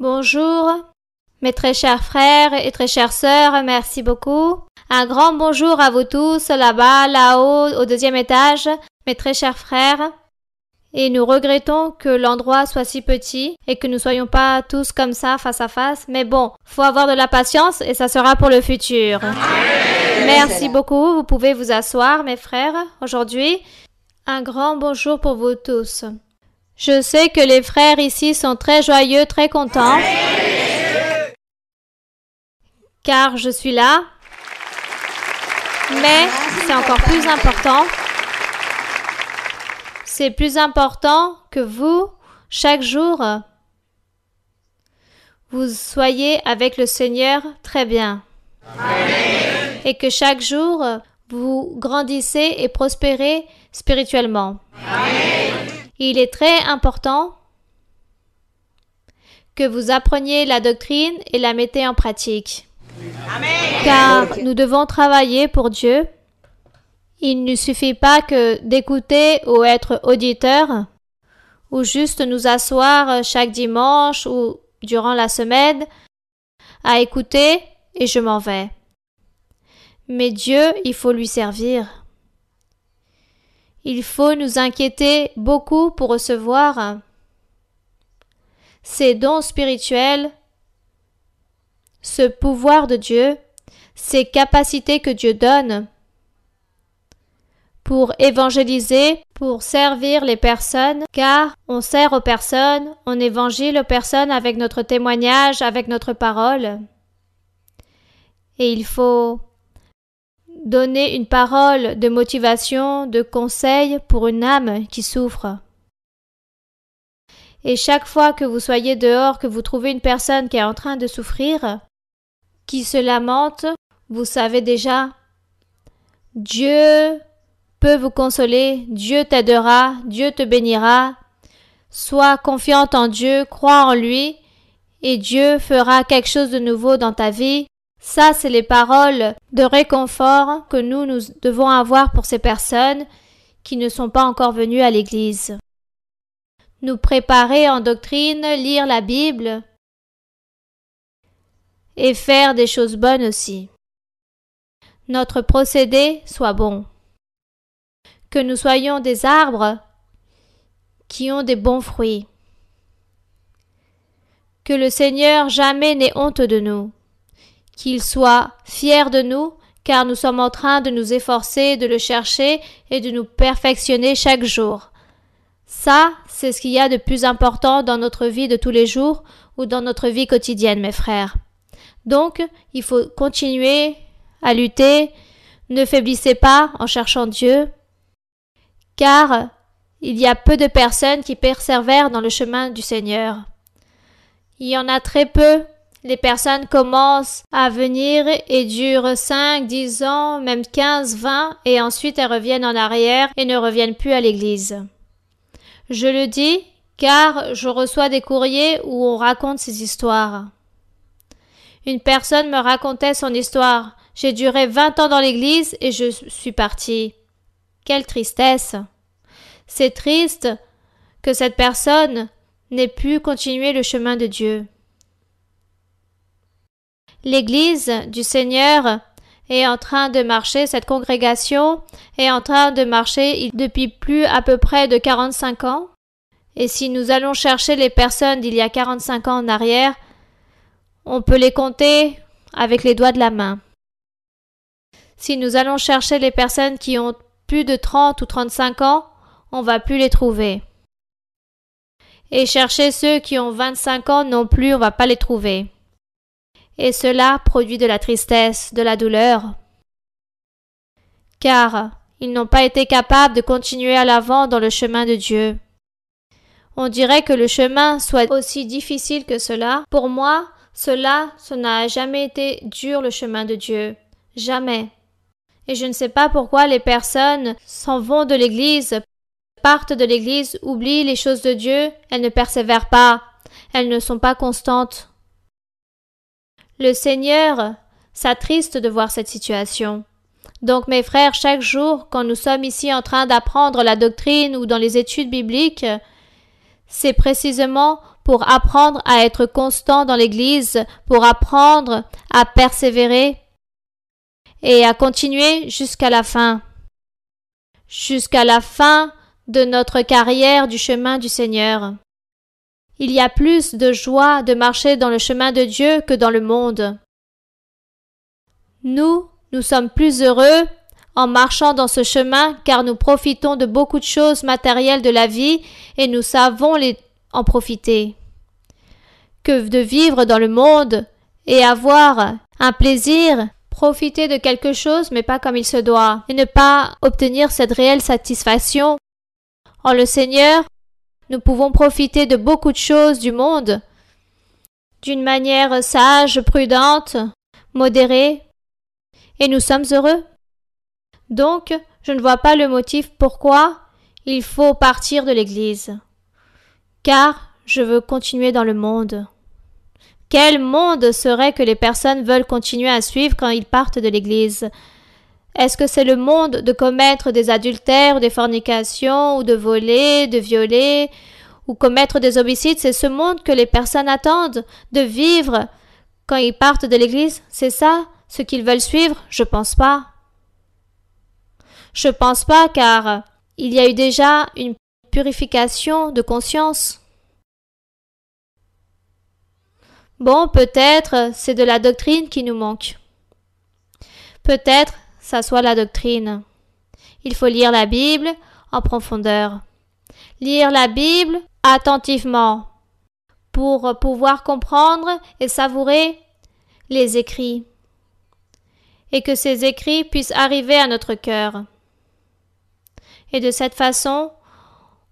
Bonjour. Mes très chers frères et très chères sœurs, merci beaucoup. Un grand bonjour à vous tous là-bas, là-haut, au deuxième étage, mes très chers frères. Et nous regrettons que l'endroit soit si petit et que nous soyons pas tous comme ça face à face. Mais bon, faut avoir de la patience et ça sera pour le futur. Merci beaucoup. Vous pouvez vous asseoir, mes frères. Aujourd'hui, un grand bonjour pour vous tous. Je sais que les frères ici sont très joyeux, très contents. Car je suis là. Mais c'est encore plus important. C'est plus important que vous, chaque jour, vous soyez avec le Seigneur très bien. Et que chaque jour, vous grandissez et prospérez spirituellement. Il est très important que vous appreniez la doctrine et la mettez en pratique. Car nous devons travailler pour Dieu. Il ne suffit pas que d'écouter ou être auditeur, ou juste nous asseoir euh, chaque dimanche ou durant la semaine à écouter et je m'en vais. Mais Dieu, il faut lui servir. Il faut nous inquiéter beaucoup pour recevoir ces dons spirituels, ce pouvoir de Dieu, ces capacités que Dieu donne pour évangéliser, pour servir les personnes, car on sert aux personnes, on évangile aux personnes avec notre témoignage, avec notre parole. Et il faut donner une parole de motivation, de conseil pour une âme qui souffre. Et chaque fois que vous soyez dehors, que vous trouvez une personne qui est en train de souffrir, qui se lamente, vous savez déjà, Dieu peut vous consoler, Dieu t'aidera, Dieu te bénira. Sois confiante en Dieu, crois en lui, et Dieu fera quelque chose de nouveau dans ta vie ça, c'est les paroles de réconfort que nous, nous devons avoir pour ces personnes qui ne sont pas encore venues à l'Église. Nous préparer en doctrine, lire la Bible et faire des choses bonnes aussi. Notre procédé soit bon. Que nous soyons des arbres qui ont des bons fruits. Que le Seigneur jamais n'ait honte de nous qu'il soit fier de nous, car nous sommes en train de nous efforcer, de le chercher et de nous perfectionner chaque jour. Ça, c'est ce qu'il y a de plus important dans notre vie de tous les jours ou dans notre vie quotidienne, mes frères. Donc, il faut continuer à lutter, ne faiblissez pas en cherchant Dieu, car il y a peu de personnes qui persévèrent dans le chemin du Seigneur. Il y en a très peu les personnes commencent à venir et durent 5, 10 ans, même 15, 20, et ensuite elles reviennent en arrière et ne reviennent plus à l'église. Je le dis car je reçois des courriers où on raconte ces histoires. Une personne me racontait son histoire. J'ai duré 20 ans dans l'église et je suis partie. Quelle tristesse. C'est triste que cette personne n'ait pu continuer le chemin de Dieu l'Église du Seigneur est en train de marcher, cette congrégation est en train de marcher depuis plus à peu près de 45 ans. Et si nous allons chercher les personnes d'il y a 45 ans en arrière, on peut les compter avec les doigts de la main. Si nous allons chercher les personnes qui ont plus de 30 ou 35 ans, on va plus les trouver. Et chercher ceux qui ont 25 ans non plus, on va pas les trouver et cela produit de la tristesse, de la douleur. Car ils n'ont pas été capables de continuer à l'avant dans le chemin de Dieu. On dirait que le chemin soit aussi difficile que cela. Pour moi, cela, ce n'a jamais été dur le chemin de Dieu. Jamais. Et je ne sais pas pourquoi les personnes s'en vont de l'Église, partent de l'Église, oublient les choses de Dieu, elles ne persévèrent pas, elles ne sont pas constantes. Le Seigneur s'attriste de voir cette situation. Donc mes frères, chaque jour, quand nous sommes ici en train d'apprendre la doctrine ou dans les études bibliques, c'est précisément pour apprendre à être constant dans l'Église, pour apprendre à persévérer et à continuer jusqu'à la fin, jusqu'à la fin de notre carrière du chemin du Seigneur. Il y a plus de joie de marcher dans le chemin de Dieu que dans le monde. Nous, nous sommes plus heureux en marchant dans ce chemin car nous profitons de beaucoup de choses matérielles de la vie et nous savons les en profiter. Que de vivre dans le monde et avoir un plaisir, profiter de quelque chose mais pas comme il se doit et ne pas obtenir cette réelle satisfaction en le Seigneur nous pouvons profiter de beaucoup de choses du monde d'une manière sage, prudente, modérée, et nous sommes heureux. Donc, je ne vois pas le motif pourquoi il faut partir de l'Église. Car je veux continuer dans le monde. Quel monde serait que les personnes veulent continuer à suivre quand ils partent de l'Église est-ce que c'est le monde de commettre des adultères, des fornications, ou de voler, de violer, ou commettre des homicides C'est ce monde que les personnes attendent de vivre quand ils partent de l'église C'est ça ce qu'ils veulent suivre Je pense pas. Je pense pas car il y a eu déjà une purification de conscience. Bon, peut-être c'est de la doctrine qui nous manque. Peut-être ça soit la doctrine. Il faut lire la Bible en profondeur. Lire la Bible attentivement pour pouvoir comprendre et savourer les écrits et que ces écrits puissent arriver à notre cœur. Et de cette façon,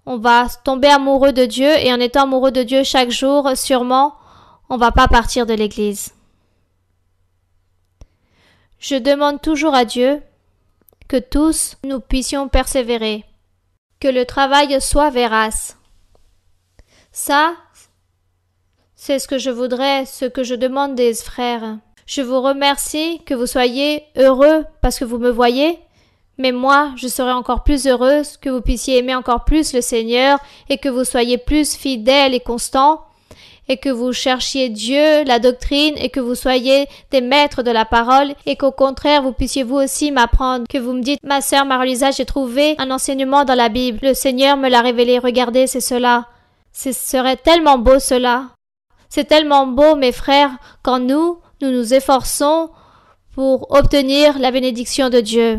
on va tomber amoureux de Dieu et en étant amoureux de Dieu chaque jour, sûrement, on ne va pas partir de l'église. Je demande toujours à Dieu que tous nous puissions persévérer, que le travail soit vérace. Ça, c'est ce que je voudrais, ce que je demande des frères. Je vous remercie que vous soyez heureux parce que vous me voyez, mais moi, je serai encore plus heureuse que vous puissiez aimer encore plus le Seigneur et que vous soyez plus fidèles et constants et que vous cherchiez Dieu, la doctrine, et que vous soyez des maîtres de la parole, et qu'au contraire vous puissiez vous aussi m'apprendre, que vous me dites, ma sœur Marolisa, j'ai trouvé un enseignement dans la Bible, le Seigneur me l'a révélé, regardez, c'est cela. Ce serait tellement beau cela. C'est tellement beau, mes frères, quand nous, nous nous efforçons pour obtenir la bénédiction de Dieu.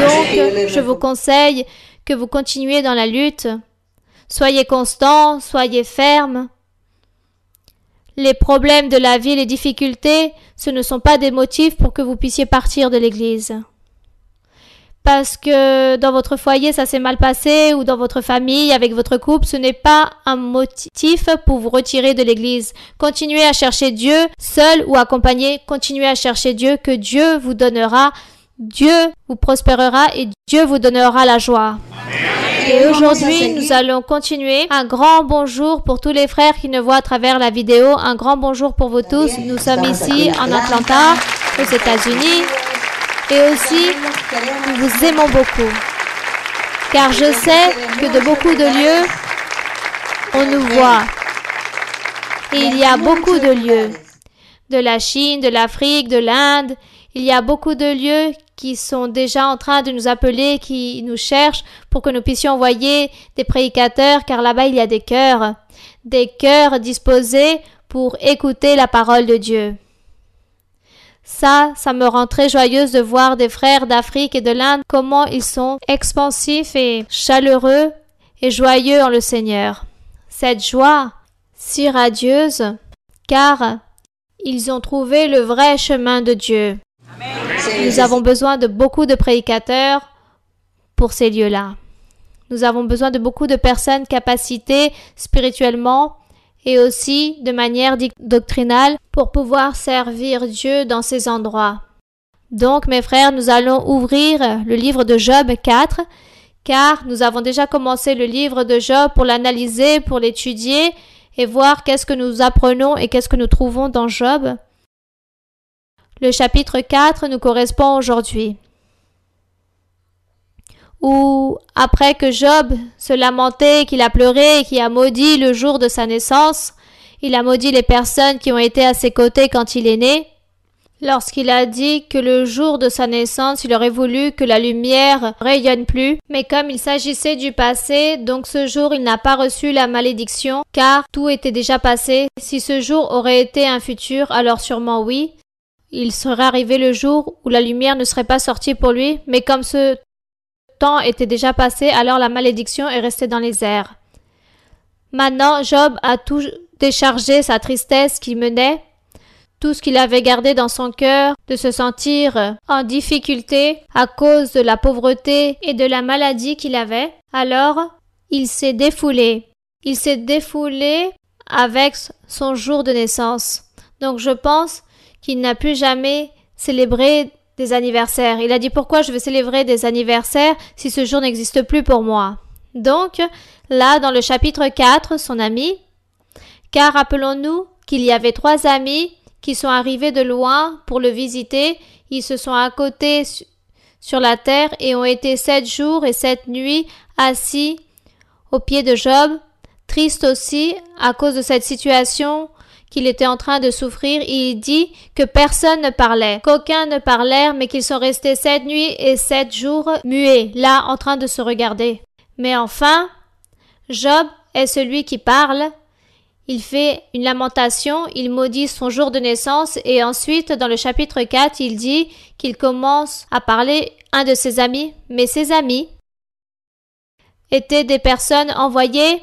Donc, je vous conseille que vous continuez dans la lutte. Soyez constants, soyez fermes. Les problèmes de la vie, les difficultés, ce ne sont pas des motifs pour que vous puissiez partir de l'église. Parce que dans votre foyer, ça s'est mal passé, ou dans votre famille, avec votre couple, ce n'est pas un motif pour vous retirer de l'église. Continuez à chercher Dieu, seul ou accompagné, continuez à chercher Dieu, que Dieu vous donnera, Dieu vous prospérera et Dieu vous donnera la joie. Et aujourd'hui, nous allons continuer. Un grand bonjour pour tous les frères qui nous voient à travers la vidéo. Un grand bonjour pour vous tous. Nous sommes ici en Atlanta, aux États-Unis. Et aussi, nous vous aimons beaucoup. Car je sais que de beaucoup de lieux, on nous voit. Et il y a beaucoup de lieux. De la Chine, de l'Afrique, de l'Inde. Il y a beaucoup de lieux qui sont déjà en train de nous appeler, qui nous cherchent pour que nous puissions envoyer des prédicateurs, car là-bas il y a des cœurs, des cœurs disposés pour écouter la parole de Dieu. Ça, ça me rend très joyeuse de voir des frères d'Afrique et de l'Inde comment ils sont expansifs et chaleureux et joyeux en le Seigneur. Cette joie si radieuse, car ils ont trouvé le vrai chemin de Dieu. Nous avons besoin de beaucoup de prédicateurs pour ces lieux-là. Nous avons besoin de beaucoup de personnes capacitées spirituellement et aussi de manière doctrinale pour pouvoir servir Dieu dans ces endroits. Donc, mes frères, nous allons ouvrir le livre de Job 4, car nous avons déjà commencé le livre de Job pour l'analyser, pour l'étudier et voir qu'est-ce que nous apprenons et qu'est-ce que nous trouvons dans Job. Le chapitre 4 nous correspond aujourd'hui. Ou après que Job se lamentait, qu'il a pleuré et qu'il a maudit le jour de sa naissance, il a maudit les personnes qui ont été à ses côtés quand il est né. Lorsqu'il a dit que le jour de sa naissance, il aurait voulu que la lumière rayonne plus, mais comme il s'agissait du passé, donc ce jour il n'a pas reçu la malédiction, car tout était déjà passé. Si ce jour aurait été un futur, alors sûrement oui, il serait arrivé le jour où la lumière ne serait pas sortie pour lui, mais comme ce temps était déjà passé, alors la malédiction est restée dans les airs. Maintenant, Job a tout déchargé sa tristesse qui menait, tout ce qu'il avait gardé dans son cœur, de se sentir en difficulté à cause de la pauvreté et de la maladie qu'il avait. Alors, il s'est défoulé. Il s'est défoulé avec son jour de naissance. Donc je pense qu'il n'a plus jamais célébré des anniversaires. Il a dit pourquoi je veux célébrer des anniversaires si ce jour n'existe plus pour moi. Donc, là, dans le chapitre 4, son ami, car rappelons-nous qu'il y avait trois amis qui sont arrivés de loin pour le visiter. Ils se sont accotés sur la terre et ont été sept jours et sept nuits assis au pied de Job, tristes aussi à cause de cette situation qu'il était en train de souffrir et il dit que personne ne parlait, qu'aucun ne parlait, mais qu'ils sont restés sept nuits et sept jours muets, là en train de se regarder. Mais enfin, Job est celui qui parle. Il fait une lamentation, il maudit son jour de naissance et ensuite dans le chapitre 4, il dit qu'il commence à parler un de ses amis, mais ses amis étaient des personnes envoyées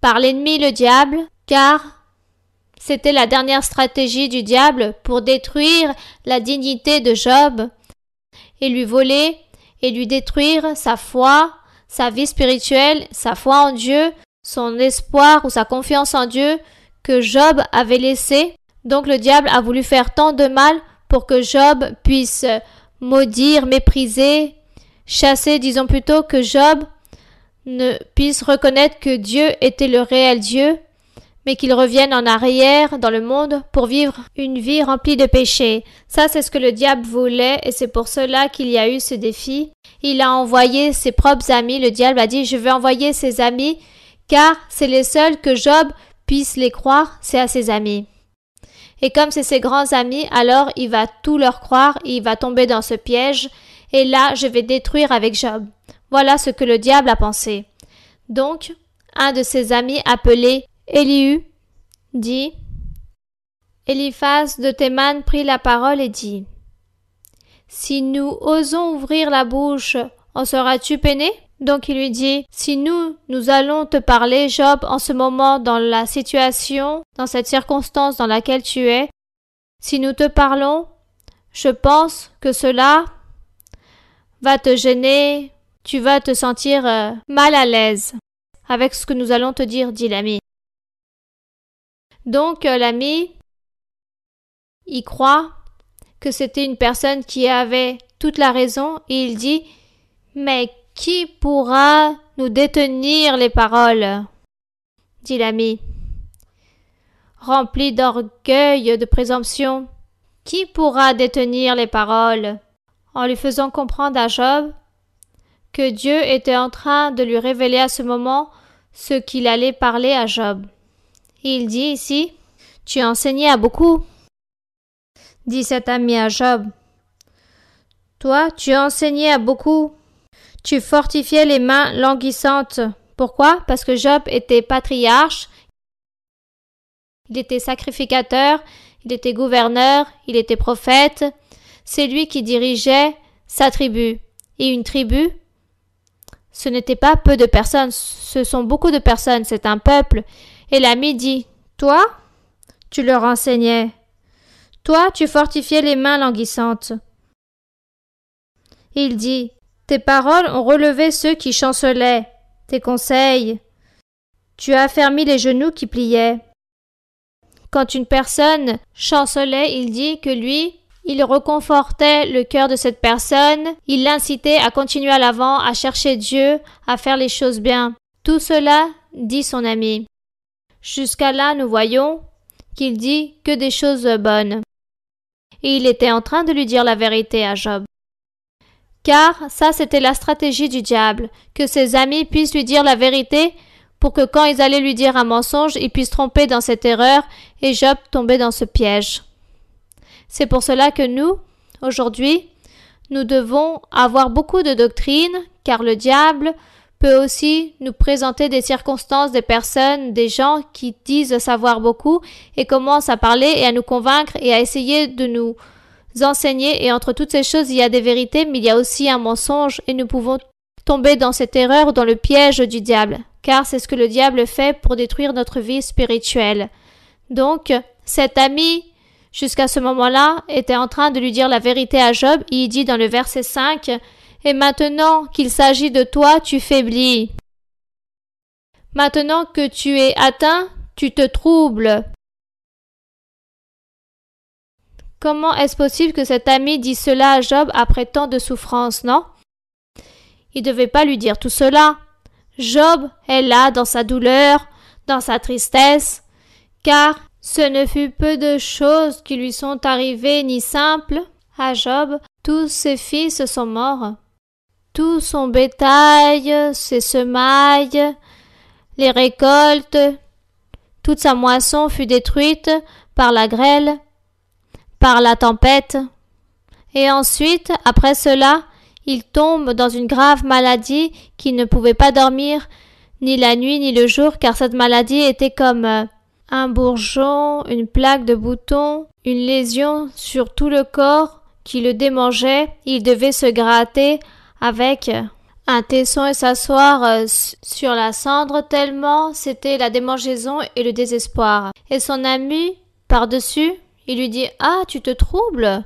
par l'ennemi le diable, car c'était la dernière stratégie du diable pour détruire la dignité de Job et lui voler et lui détruire sa foi, sa vie spirituelle, sa foi en Dieu, son espoir ou sa confiance en Dieu que Job avait laissé. Donc le diable a voulu faire tant de mal pour que Job puisse maudire, mépriser, chasser, disons plutôt que Job ne puisse reconnaître que Dieu était le réel Dieu mais qu'ils reviennent en arrière dans le monde pour vivre une vie remplie de péchés. Ça, c'est ce que le diable voulait, et c'est pour cela qu'il y a eu ce défi. Il a envoyé ses propres amis, le diable a dit, je vais envoyer ses amis, car c'est les seuls que Job puisse les croire, c'est à ses amis. Et comme c'est ses grands amis, alors il va tout leur croire, il va tomber dans ce piège, et là je vais détruire avec Job. Voilà ce que le diable a pensé. Donc, un de ses amis appelé Elihu dit Eliphaz de Théman prit la parole et dit Si nous osons ouvrir la bouche, en seras-tu peiné donc il lui dit, si nous, nous allons te parler, Job, en ce moment, dans la situation, dans cette circonstance dans laquelle tu es, si nous te parlons, je pense que cela va te gêner, tu vas te sentir euh, mal à l'aise avec ce que nous allons te dire, dit l'ami. Donc euh, l'ami, y croit que c'était une personne qui avait toute la raison et il dit Mais qui pourra nous détenir les paroles dit l'ami. Rempli d'orgueil de présomption, qui pourra détenir les paroles En lui faisant comprendre à Job que Dieu était en train de lui révéler à ce moment ce qu'il allait parler à Job. Il dit ici, tu enseignais à beaucoup. Dit cet ami à Job. Toi, tu enseignais à beaucoup. Tu fortifiais les mains languissantes. Pourquoi Parce que Job était patriarche, il était sacrificateur, il était gouverneur, il était prophète. C'est lui qui dirigeait sa tribu. Et une tribu, ce n'était pas peu de personnes, ce sont beaucoup de personnes, c'est un peuple et l'ami dit Toi Tu le renseignais, Toi, tu fortifiais les mains languissantes. Il dit Tes paroles ont relevé ceux qui chancelaient, tes conseils. Tu as affermi les genoux qui pliaient. Quand une personne chancelait, il dit que lui, il reconfortait le cœur de cette personne, il l'incitait à continuer à l'avant, à chercher Dieu, à faire les choses bien. Tout cela, dit son ami. Jusqu'à là, nous voyons qu'il dit que des choses bonnes. Et il était en train de lui dire la vérité à Job. Car ça, c'était la stratégie du diable, que ses amis puissent lui dire la vérité pour que quand ils allaient lui dire un mensonge, ils puissent tromper dans cette erreur et Job tomber dans ce piège. C'est pour cela que nous, aujourd'hui, nous devons avoir beaucoup de doctrine car le diable peut aussi nous présenter des circonstances, des personnes, des gens qui disent savoir beaucoup et commencent à parler et à nous convaincre et à essayer de nous enseigner. Et entre toutes ces choses, il y a des vérités, mais il y a aussi un mensonge et nous pouvons tomber dans cette erreur dans le piège du diable, car c'est ce que le diable fait pour détruire notre vie spirituelle. Donc, cet ami, jusqu'à ce moment-là, était en train de lui dire la vérité à Job. Il dit dans le verset 5, et maintenant qu'il s'agit de toi, tu faiblis. Maintenant que tu es atteint, tu te troubles. Comment est-ce possible que cet ami dise cela à Job après tant de souffrances, non Il ne devait pas lui dire tout cela. Job est là dans sa douleur, dans sa tristesse, car ce ne fut peu de choses qui lui sont arrivées ni simples à Job, tous ses fils sont morts tout son bétail, ses semailles, les récoltes, toute sa moisson fut détruite par la grêle, par la tempête. Et ensuite, après cela, il tombe dans une grave maladie qui ne pouvait pas dormir ni la nuit ni le jour, car cette maladie était comme euh, un bourgeon, une plaque de boutons, une lésion sur tout le corps qui le démangeait. Il devait se gratter avec un tesson et s'asseoir euh, sur la cendre tellement c'était la démangeaison et le désespoir. Et son ami, par-dessus, il lui dit Ah, tu te troubles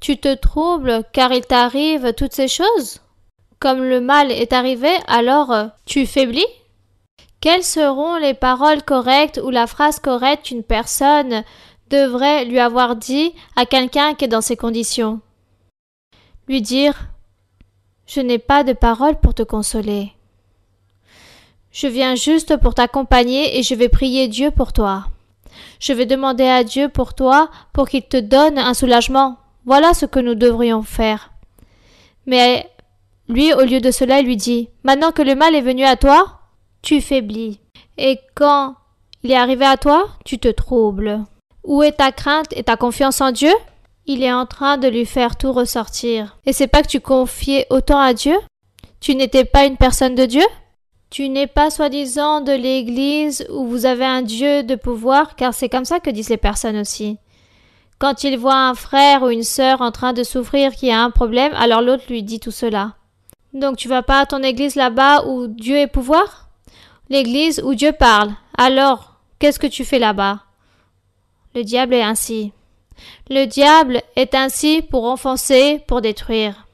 Tu te troubles car il t'arrive toutes ces choses Comme le mal est arrivé, alors euh, tu faiblis Quelles seront les paroles correctes ou la phrase correcte qu'une personne devrait lui avoir dit à quelqu'un qui est dans ces conditions Lui dire je n'ai pas de parole pour te consoler. Je viens juste pour t'accompagner et je vais prier Dieu pour toi. Je vais demander à Dieu pour toi pour qu'il te donne un soulagement. Voilà ce que nous devrions faire. Mais lui, au lieu de cela, lui dit Maintenant que le mal est venu à toi, tu faiblis. Et quand il est arrivé à toi, tu te troubles. Où est ta crainte et ta confiance en Dieu il est en train de lui faire tout ressortir. Et c'est pas que tu confiais autant à Dieu Tu n'étais pas une personne de Dieu Tu n'es pas soi-disant de l'Église où vous avez un Dieu de pouvoir, car c'est comme ça que disent les personnes aussi. Quand il voit un frère ou une sœur en train de souffrir qui a un problème, alors l'autre lui dit tout cela. Donc tu vas pas à ton église là-bas où Dieu est pouvoir L'église où Dieu parle. Alors, qu'est-ce que tu fais là-bas Le diable est ainsi. Le diable est ainsi pour enfoncer, pour détruire.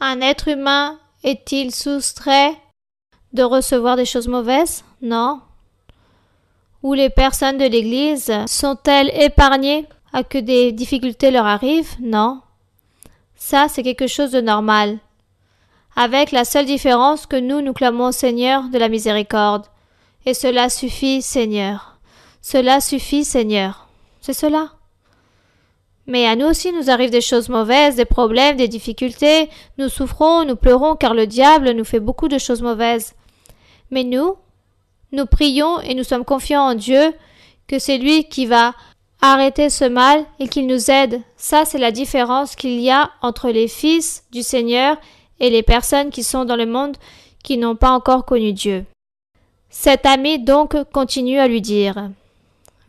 Un être humain est-il soustrait de recevoir des choses mauvaises Non. Ou les personnes de l'Église sont-elles épargnées à que des difficultés leur arrivent Non. Ça, c'est quelque chose de normal. Avec la seule différence que nous, nous clamons Seigneur de la miséricorde. Et cela suffit, Seigneur. Cela suffit, Seigneur. C'est cela. Mais à nous aussi nous arrivent des choses mauvaises, des problèmes, des difficultés, nous souffrons, nous pleurons car le diable nous fait beaucoup de choses mauvaises. Mais nous, nous prions et nous sommes confiants en Dieu que c'est lui qui va arrêter ce mal et qu'il nous aide. Ça, c'est la différence qu'il y a entre les fils du Seigneur et les personnes qui sont dans le monde qui n'ont pas encore connu Dieu. Cet ami donc continue à lui dire.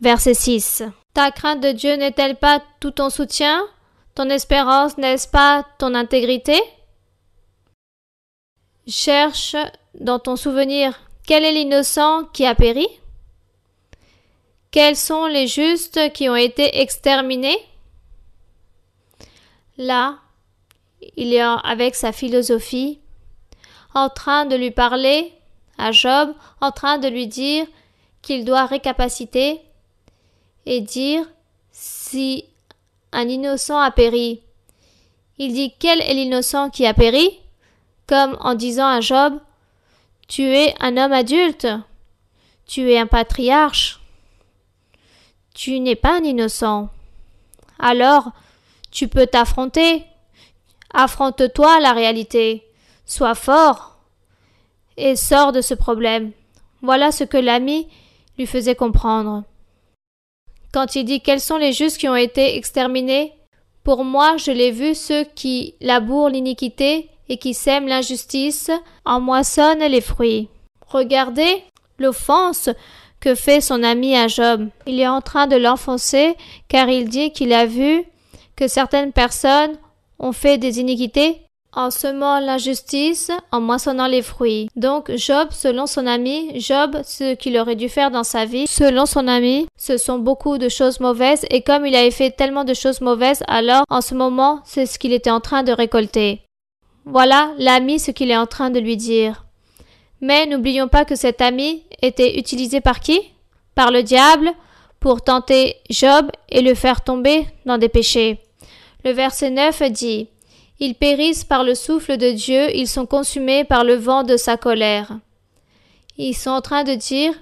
Verset 6. Ta crainte de Dieu n'est-elle pas tout ton soutien Ton espérance n'est-ce pas ton intégrité Cherche dans ton souvenir quel est l'innocent qui a péri Quels sont les justes qui ont été exterminés Là, il est avec sa philosophie en train de lui parler à Job, en train de lui dire qu'il doit récapaciter et dire si un innocent a péri. Il dit quel est l'innocent qui a péri Comme en disant à Job, tu es un homme adulte, tu es un patriarche, tu n'es pas un innocent. Alors, tu peux t'affronter. Affronte-toi à la réalité. Sois fort et sors de ce problème. Voilà ce que l'ami lui faisait comprendre quand il dit quels sont les justes qui ont été exterminés Pour moi, je l'ai vu ceux qui labourent l'iniquité et qui sèment l'injustice en moissonnent les fruits. Regardez l'offense que fait son ami à Job. Il est en train de l'enfoncer car il dit qu'il a vu que certaines personnes ont fait des iniquités en semant l'injustice, en moissonnant les fruits. Donc Job, selon son ami, Job, ce qu'il aurait dû faire dans sa vie, selon son ami, ce sont beaucoup de choses mauvaises et comme il avait fait tellement de choses mauvaises, alors en ce moment, c'est ce qu'il était en train de récolter. Voilà l'ami ce qu'il est en train de lui dire. Mais n'oublions pas que cet ami était utilisé par qui Par le diable pour tenter Job et le faire tomber dans des péchés. Le verset 9 dit ils périssent par le souffle de Dieu, ils sont consumés par le vent de sa colère. Ils sont en train de dire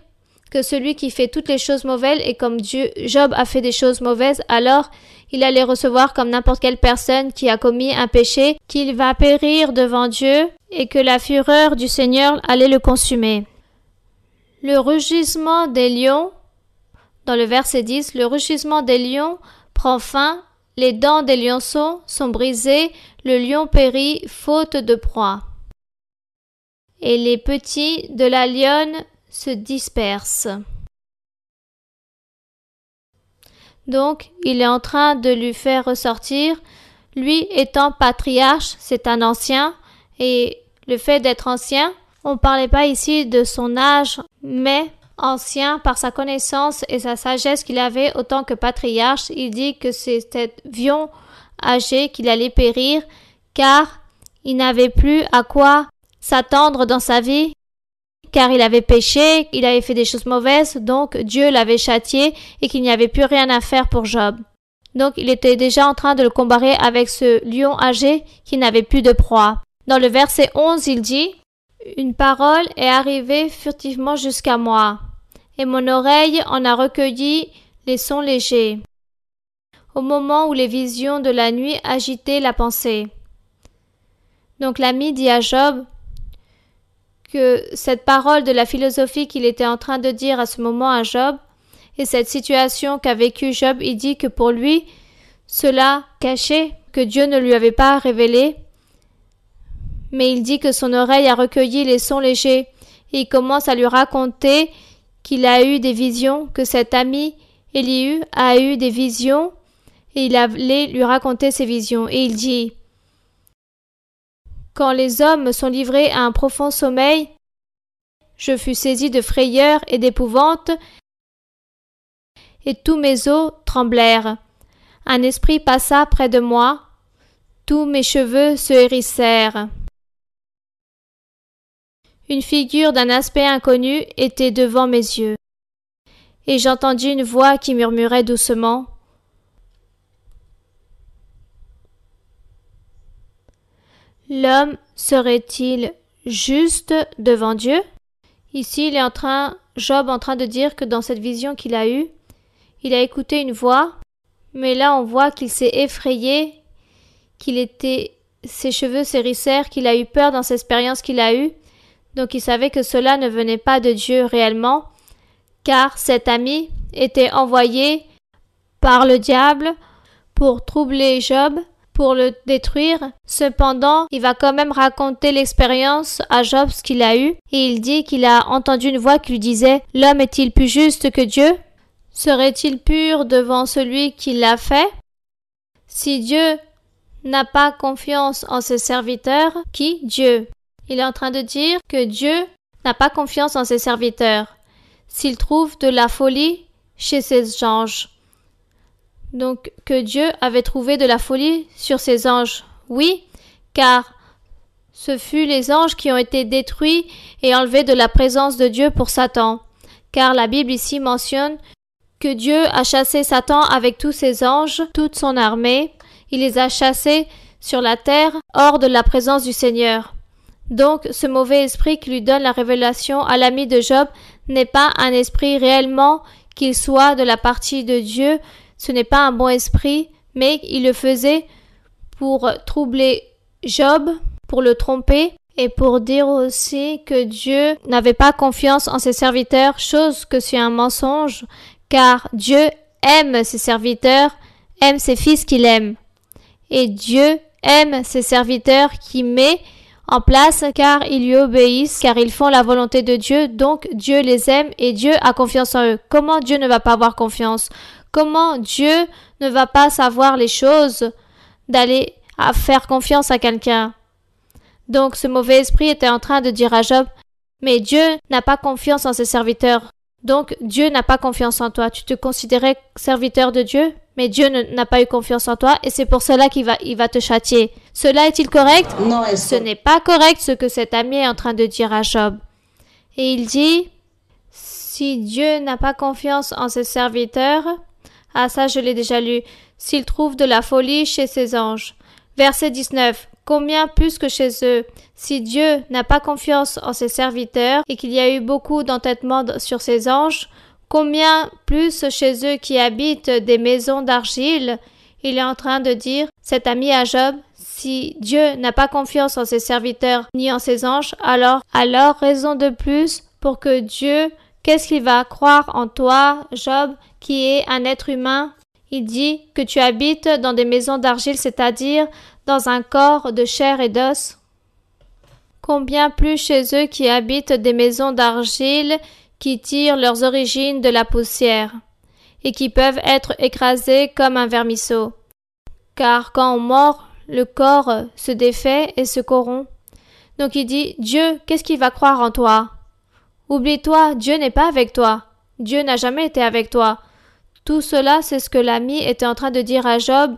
que celui qui fait toutes les choses mauvaises et comme Dieu, Job a fait des choses mauvaises, alors il allait recevoir comme n'importe quelle personne qui a commis un péché, qu'il va périr devant Dieu et que la fureur du Seigneur allait le consumer. Le rugissement des lions, dans le verset 10, le rugissement des lions prend fin les dents des lionceaux sont brisées, le lion périt faute de proie. Et les petits de la lionne se dispersent. Donc, il est en train de lui faire ressortir, lui étant patriarche, c'est un ancien, et le fait d'être ancien, on ne parlait pas ici de son âge, mais ancien par sa connaissance et sa sagesse qu'il avait autant que patriarche, il dit que c'était vion âgé qu'il allait périr, car il n'avait plus à quoi s'attendre dans sa vie, car il avait péché, il avait fait des choses mauvaises, donc Dieu l'avait châtié et qu'il n'y avait plus rien à faire pour Job. Donc il était déjà en train de le comparer avec ce lion âgé qui n'avait plus de proie. Dans le verset 11, il dit une parole est arrivée furtivement jusqu'à moi, et mon oreille en a recueilli les sons légers, au moment où les visions de la nuit agitaient la pensée. Donc l'ami dit à Job que cette parole de la philosophie qu'il était en train de dire à ce moment à Job, et cette situation qu'a vécu Job, il dit que pour lui, cela cachait, que Dieu ne lui avait pas révélé, mais il dit que son oreille a recueilli les sons légers. Et il commence à lui raconter qu'il a eu des visions, que cet ami Elihu a eu des visions, et il allait lui raconter ses visions. Et il dit Quand les hommes sont livrés à un profond sommeil, je fus saisi de frayeur et d'épouvante, et tous mes os tremblèrent. Un esprit passa près de moi, tous mes cheveux se hérissèrent. Une figure d'un aspect inconnu était devant mes yeux, et j'entendis une voix qui murmurait doucement L'homme serait-il juste devant Dieu Ici, il est en train, Job en train de dire que dans cette vision qu'il a eue, il a écouté une voix, mais là on voit qu'il s'est effrayé, qu'il était, ses cheveux s'érissèrent, qu'il a eu peur dans cette expérience qu'il a eue, donc il savait que cela ne venait pas de Dieu réellement, car cet ami était envoyé par le diable pour troubler Job, pour le détruire. Cependant, il va quand même raconter l'expérience à Job ce qu'il a eu, et il dit qu'il a entendu une voix qui lui disait L'homme est-il plus juste que Dieu Serait-il pur devant celui qui l'a fait Si Dieu n'a pas confiance en ses serviteurs, qui Dieu il est en train de dire que Dieu n'a pas confiance en ses serviteurs s'il trouve de la folie chez ses anges. Donc que Dieu avait trouvé de la folie sur ses anges. Oui, car ce fut les anges qui ont été détruits et enlevés de la présence de Dieu pour Satan. Car la Bible ici mentionne que Dieu a chassé Satan avec tous ses anges, toute son armée. Il les a chassés sur la terre, hors de la présence du Seigneur. Donc ce mauvais esprit qui lui donne la révélation à l'ami de Job n'est pas un esprit réellement qu'il soit de la partie de Dieu, ce n'est pas un bon esprit, mais il le faisait pour troubler Job, pour le tromper et pour dire aussi que Dieu n'avait pas confiance en ses serviteurs, chose que c'est un mensonge, car Dieu aime ses serviteurs, aime ses fils qu'il aime. Et Dieu aime ses serviteurs qui met en place car ils lui obéissent, car ils font la volonté de Dieu, donc Dieu les aime et Dieu a confiance en eux. Comment Dieu ne va pas avoir confiance Comment Dieu ne va pas savoir les choses d'aller à faire confiance à quelqu'un Donc ce mauvais esprit était en train de dire à Job, mais Dieu n'a pas confiance en ses serviteurs. Donc Dieu n'a pas confiance en toi. Tu te considérais serviteur de Dieu mais Dieu n'a pas eu confiance en toi et c'est pour cela qu'il va, il va te châtier. Cela est-il correct Non. Ce n'est pas correct ce que cet ami est en train de dire à Job. Et il dit, si Dieu n'a pas confiance en ses serviteurs, ah ça je l'ai déjà lu, s'il trouve de la folie chez ses anges. Verset 19. Combien plus que chez eux, si Dieu n'a pas confiance en ses serviteurs et qu'il y a eu beaucoup d'entêtement sur ses anges, Combien plus chez eux qui habitent des maisons d'argile, il est en train de dire, cet ami à Job, si Dieu n'a pas confiance en ses serviteurs ni en ses anges, alors, alors raison de plus pour que Dieu, qu'est-ce qu'il va croire en toi, Job, qui est un être humain Il dit que tu habites dans des maisons d'argile, c'est-à-dire dans un corps de chair et d'os. Combien plus chez eux qui habitent des maisons d'argile qui tirent leurs origines de la poussière, et qui peuvent être écrasés comme un vermisseau. Car quand on mord, le corps se défait et se corrompt. Donc il dit Dieu, qu'est-ce qui va croire en toi Oublie-toi, Dieu n'est pas avec toi. Dieu n'a jamais été avec toi. Tout cela, c'est ce que l'ami était en train de dire à Job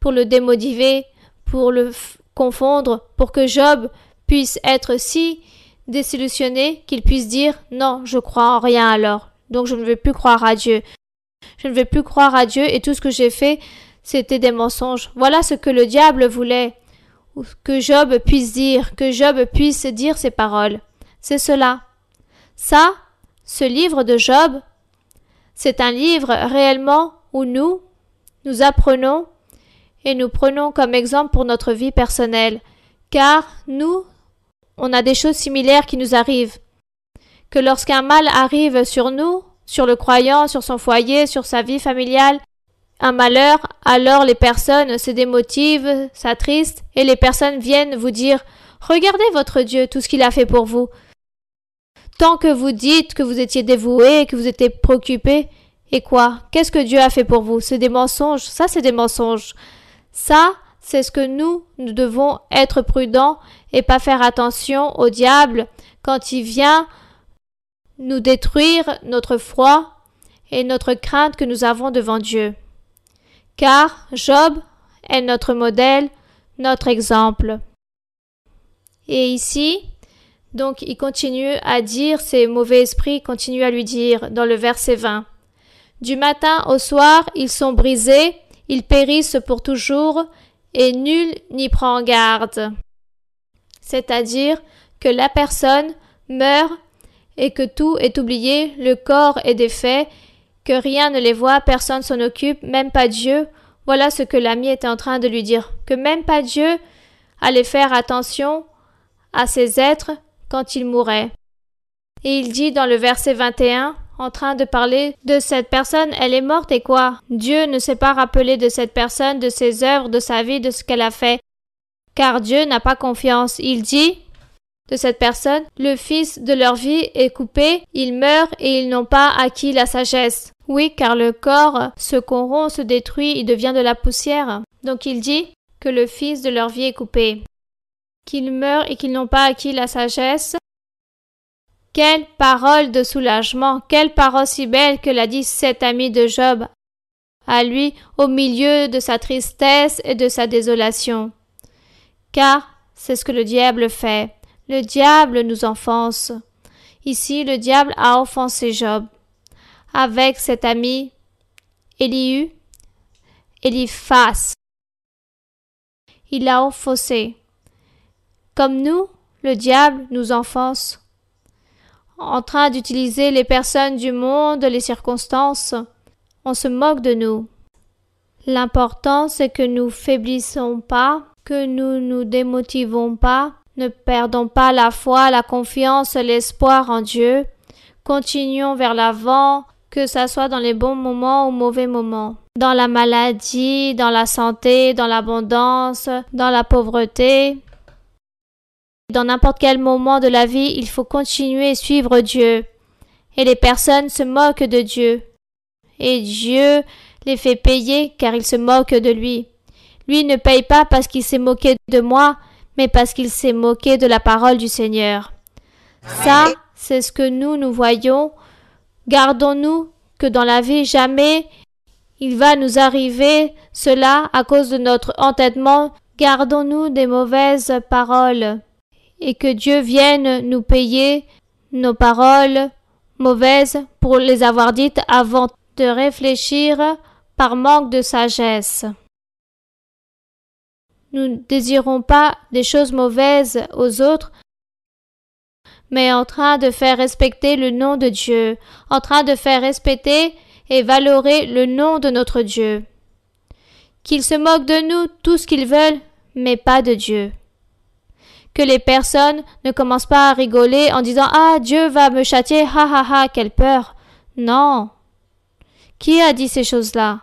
pour le démotiver, pour le confondre, pour que Job puisse être si désillusionné qu'il puisse dire non, je crois en rien alors, donc je ne veux plus croire à Dieu. Je ne vais plus croire à Dieu et tout ce que j'ai fait, c'était des mensonges. Voilà ce que le diable voulait. Que Job puisse dire, que Job puisse dire ces paroles. C'est cela. Ça, ce livre de Job, c'est un livre réellement où nous, nous apprenons et nous prenons comme exemple pour notre vie personnelle, car nous on a des choses similaires qui nous arrivent. Que lorsqu'un mal arrive sur nous, sur le croyant, sur son foyer, sur sa vie familiale, un malheur, alors les personnes se démotivent, s'attristent, et les personnes viennent vous dire Regardez votre Dieu, tout ce qu'il a fait pour vous. Tant que vous dites que vous étiez dévoué, que vous étiez préoccupé, et quoi Qu'est-ce que Dieu a fait pour vous C'est des mensonges, ça c'est des mensonges. Ça, c'est ce que nous, nous devons être prudents et pas faire attention au diable quand il vient nous détruire notre foi et notre crainte que nous avons devant Dieu. Car Job est notre modèle, notre exemple. Et ici, donc il continue à dire, ces mauvais esprits continuent à lui dire dans le verset 20. Du matin au soir, ils sont brisés, ils périssent pour toujours, et nul n'y prend garde. C'est-à-dire que la personne meurt et que tout est oublié, le corps est défait, que rien ne les voit, personne s'en occupe, même pas Dieu. Voilà ce que l'ami était en train de lui dire, que même pas Dieu allait faire attention à ces êtres quand ils mouraient. Et il dit dans le verset 21 en train de parler de cette personne, elle est morte et quoi Dieu ne s'est pas rappelé de cette personne, de ses œuvres, de sa vie, de ce qu'elle a fait. Car Dieu n'a pas confiance. Il dit de cette personne, le fils de leur vie est coupé, ils meurent et ils n'ont pas acquis la sagesse. Oui, car le corps se corrompt, se détruit, il devient de la poussière. Donc il dit que le fils de leur vie est coupé, qu'ils meurent et qu'ils n'ont pas acquis la sagesse, quelle parole de soulagement, quelle parole si belle que l'a dit cet ami de Job à lui au milieu de sa tristesse et de sa désolation. Car c'est ce que le diable fait. Le diable nous enfonce. Ici, le diable a offensé Job. Avec cet ami, Elihu, Eliphas. Il l'a offensé. Comme nous, le diable nous enfonce en train d'utiliser les personnes du monde, les circonstances. On se moque de nous. L'important, c'est que nous faiblissons pas, que nous nous démotivons pas, ne perdons pas la foi, la confiance, l'espoir en Dieu. Continuons vers l'avant, que ça soit dans les bons moments ou mauvais moments, dans la maladie, dans la santé, dans l'abondance, dans la pauvreté, dans n'importe quel moment de la vie, il faut continuer à suivre Dieu. Et les personnes se moquent de Dieu. Et Dieu les fait payer car ils se moquent de lui. Lui ne paye pas parce qu'il s'est moqué de moi, mais parce qu'il s'est moqué de la parole du Seigneur. Ça, c'est ce que nous, nous voyons. Gardons-nous que dans la vie, jamais il va nous arriver cela à cause de notre entêtement. Gardons-nous des mauvaises paroles et que Dieu vienne nous payer nos paroles mauvaises pour les avoir dites avant de réfléchir par manque de sagesse. Nous ne désirons pas des choses mauvaises aux autres, mais en train de faire respecter le nom de Dieu, en train de faire respecter et valorer le nom de notre Dieu. Qu'ils se moquent de nous tout ce qu'ils veulent, mais pas de Dieu que les personnes ne commencent pas à rigoler en disant Ah, Dieu va me châtier, ha ha ha, quelle peur. Non. Qui a dit ces choses-là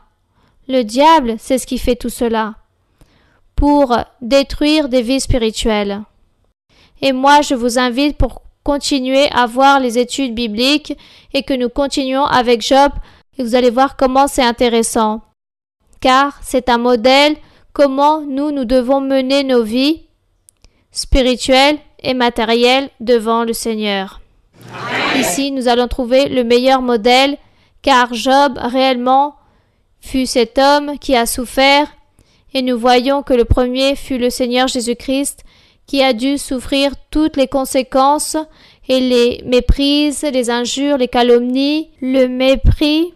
Le diable, c'est ce qui fait tout cela. Pour détruire des vies spirituelles. Et moi, je vous invite pour continuer à voir les études bibliques et que nous continuons avec Job et vous allez voir comment c'est intéressant. Car c'est un modèle comment nous, nous devons mener nos vies spirituel et matériel devant le Seigneur. Ici, nous allons trouver le meilleur modèle, car Job réellement fut cet homme qui a souffert, et nous voyons que le premier fut le Seigneur Jésus-Christ, qui a dû souffrir toutes les conséquences et les méprises, les injures, les calomnies, le mépris.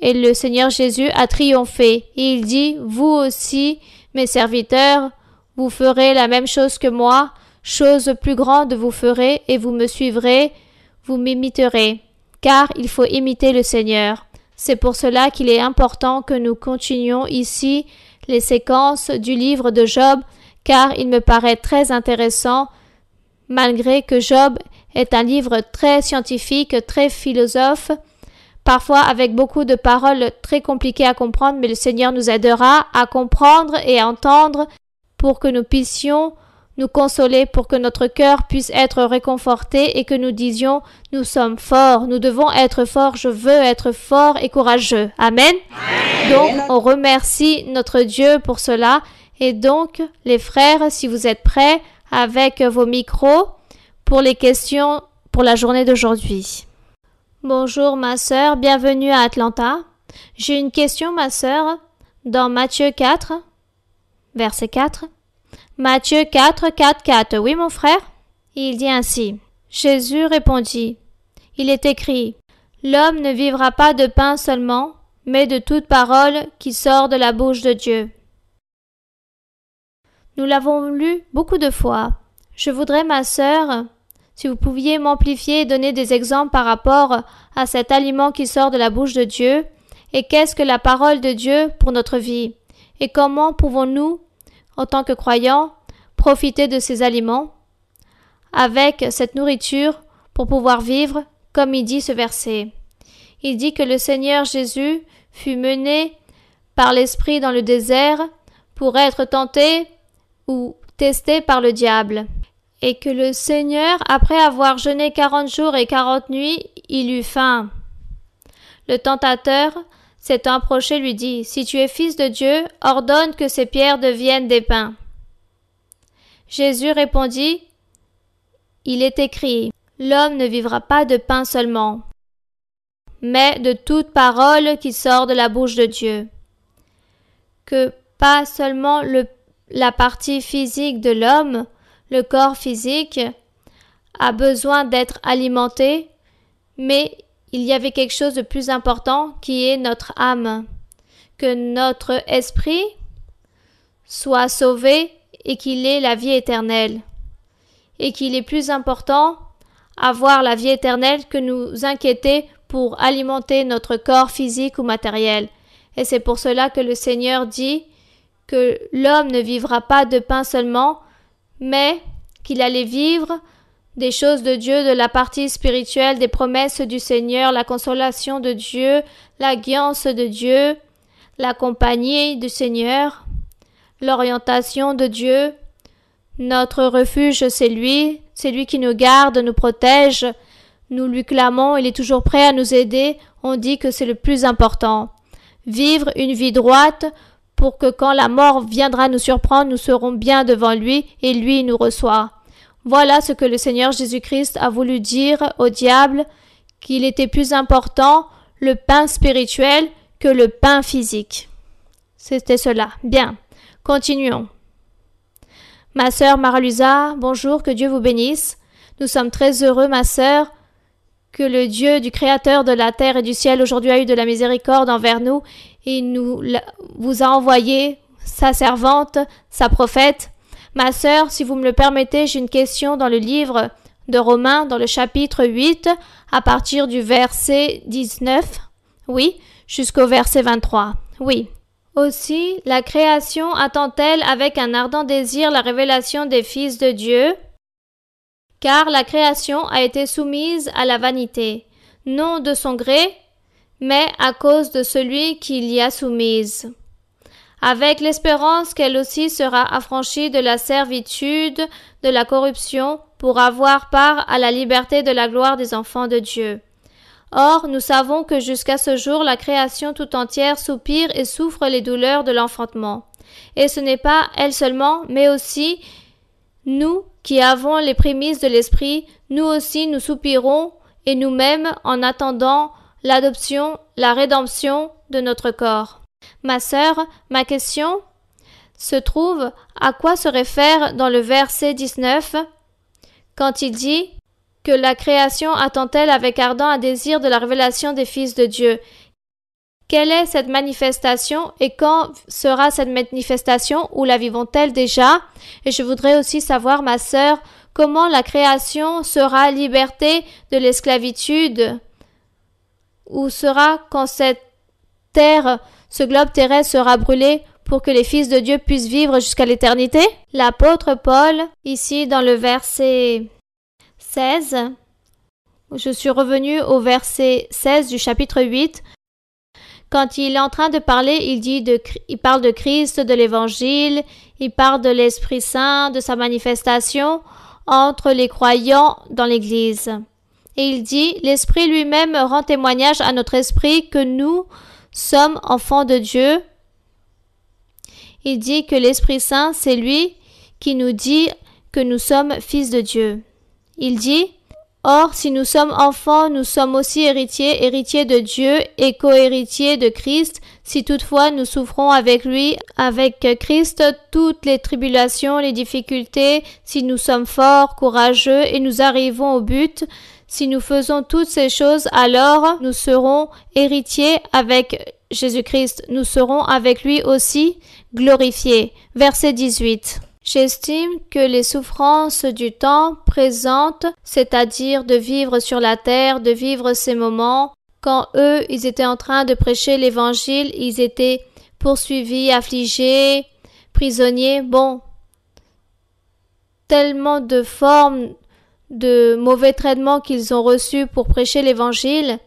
Et le Seigneur Jésus a triomphé. il dit, vous aussi, mes serviteurs, vous ferez la même chose que moi, chose plus grande vous ferez, et vous me suivrez, vous m'imiterez, car il faut imiter le Seigneur. C'est pour cela qu'il est important que nous continuions ici les séquences du livre de Job, car il me paraît très intéressant, malgré que Job est un livre très scientifique, très philosophe, parfois avec beaucoup de paroles très compliquées à comprendre, mais le Seigneur nous aidera à comprendre et à entendre pour que nous puissions nous consoler, pour que notre cœur puisse être réconforté et que nous disions, nous sommes forts, nous devons être forts, je veux être fort et courageux. Amen. Donc, on remercie notre Dieu pour cela. Et donc, les frères, si vous êtes prêts avec vos micros pour les questions pour la journée d'aujourd'hui. Bonjour ma sœur, bienvenue à Atlanta. J'ai une question ma sœur. Dans Matthieu 4, verset 4. Matthieu 4, 4, 4. Oui, mon frère Il dit ainsi. Jésus répondit. Il est écrit. L'homme ne vivra pas de pain seulement, mais de toute parole qui sort de la bouche de Dieu. Nous l'avons lu beaucoup de fois. Je voudrais, ma sœur, si vous pouviez m'amplifier et donner des exemples par rapport à cet aliment qui sort de la bouche de Dieu, et qu'est-ce que la parole de Dieu pour notre vie. Et comment pouvons-nous, en tant que croyants, profiter de ces aliments Avec cette nourriture, pour pouvoir vivre, comme il dit ce verset. Il dit que le Seigneur Jésus fut mené par l'Esprit dans le désert pour être tenté ou testé par le diable. Et que le Seigneur, après avoir jeûné quarante jours et quarante nuits, il eut faim. Le tentateur S'étant approché, lui dit Si tu es fils de Dieu, ordonne que ces pierres deviennent des pains. Jésus répondit Il est écrit L'homme ne vivra pas de pain seulement, mais de toute parole qui sort de la bouche de Dieu. Que pas seulement la partie physique de l'homme, le corps physique, a besoin d'être alimenté, mais il y avait quelque chose de plus important qui est notre âme. Que notre esprit soit sauvé et qu'il ait la vie éternelle. Et qu'il est plus important avoir la vie éternelle que nous inquiéter pour alimenter notre corps physique ou matériel. Et c'est pour cela que le Seigneur dit que l'homme ne vivra pas de pain seulement, mais qu'il allait vivre des choses de Dieu, de la partie spirituelle, des promesses du Seigneur, la consolation de Dieu, la guidance de Dieu, la compagnie du Seigneur, l'orientation de Dieu. Notre refuge, c'est lui, c'est lui qui nous garde, nous protège. Nous lui clamons, il est toujours prêt à nous aider. On dit que c'est le plus important. Vivre une vie droite pour que quand la mort viendra nous surprendre, nous serons bien devant lui et lui nous reçoit. Voilà ce que le Seigneur Jésus-Christ a voulu dire au diable, qu'il était plus important le pain spirituel que le pain physique. C'était cela. Bien, continuons. Ma sœur Maralusa, bonjour, que Dieu vous bénisse. Nous sommes très heureux, ma sœur, que le Dieu du Créateur de la terre et du ciel aujourd'hui a eu de la miséricorde envers nous et nous vous a envoyé sa servante, sa prophète, Ma sœur, si vous me le permettez, j'ai une question dans le livre de Romains, dans le chapitre 8, à partir du verset 19, oui, jusqu'au verset 23, oui. Aussi, la création attend-elle avec un ardent désir la révélation des fils de Dieu Car la création a été soumise à la vanité, non de son gré, mais à cause de celui qui l'y a soumise avec l'espérance qu'elle aussi sera affranchie de la servitude, de la corruption, pour avoir part à la liberté de la gloire des enfants de Dieu. Or, nous savons que jusqu'à ce jour, la création tout entière soupire et souffre les douleurs de l'enfantement. Et ce n'est pas elle seulement, mais aussi nous qui avons les prémices de l'Esprit, nous aussi nous soupirons et nous-mêmes en attendant l'adoption, la rédemption de notre corps ma sœur, ma question se trouve à quoi se réfère dans le verset 19 quand il dit que la création attend-elle avec ardent un désir de la révélation des fils de Dieu. Quelle est cette manifestation et quand sera cette manifestation ou la vivons elles déjà Et je voudrais aussi savoir, ma sœur, comment la création sera liberté de l'esclavitude ou sera quand cette terre ce globe terrestre sera brûlé pour que les fils de Dieu puissent vivre jusqu'à l'éternité L'apôtre Paul, ici dans le verset 16, je suis revenu au verset 16 du chapitre 8. Quand il est en train de parler, il, dit parle de Christ, de l'Évangile, il parle de l'Esprit Saint, de sa manifestation entre les croyants dans l'Église. Et il dit, l'Esprit lui-même rend témoignage à notre esprit que nous sommes enfants de Dieu, il dit que l'Esprit Saint, c'est lui qui nous dit que nous sommes fils de Dieu. Il dit, Or, si nous sommes enfants, nous sommes aussi héritiers, héritiers de Dieu et co-héritiers de Christ, si toutefois nous souffrons avec lui, avec Christ, toutes les tribulations, les difficultés, si nous sommes forts, courageux et nous arrivons au but, si nous faisons toutes ces choses, alors nous serons héritiers avec Jésus-Christ. Nous serons avec lui aussi glorifiés. Verset 18. J'estime que les souffrances du temps présent, c'est-à-dire de vivre sur la terre, de vivre ces moments, quand eux, ils étaient en train de prêcher l'évangile, ils étaient poursuivis, affligés, prisonniers, bon, tellement de formes de mauvais traitements qu'ils ont reçus pour prêcher l'Évangile,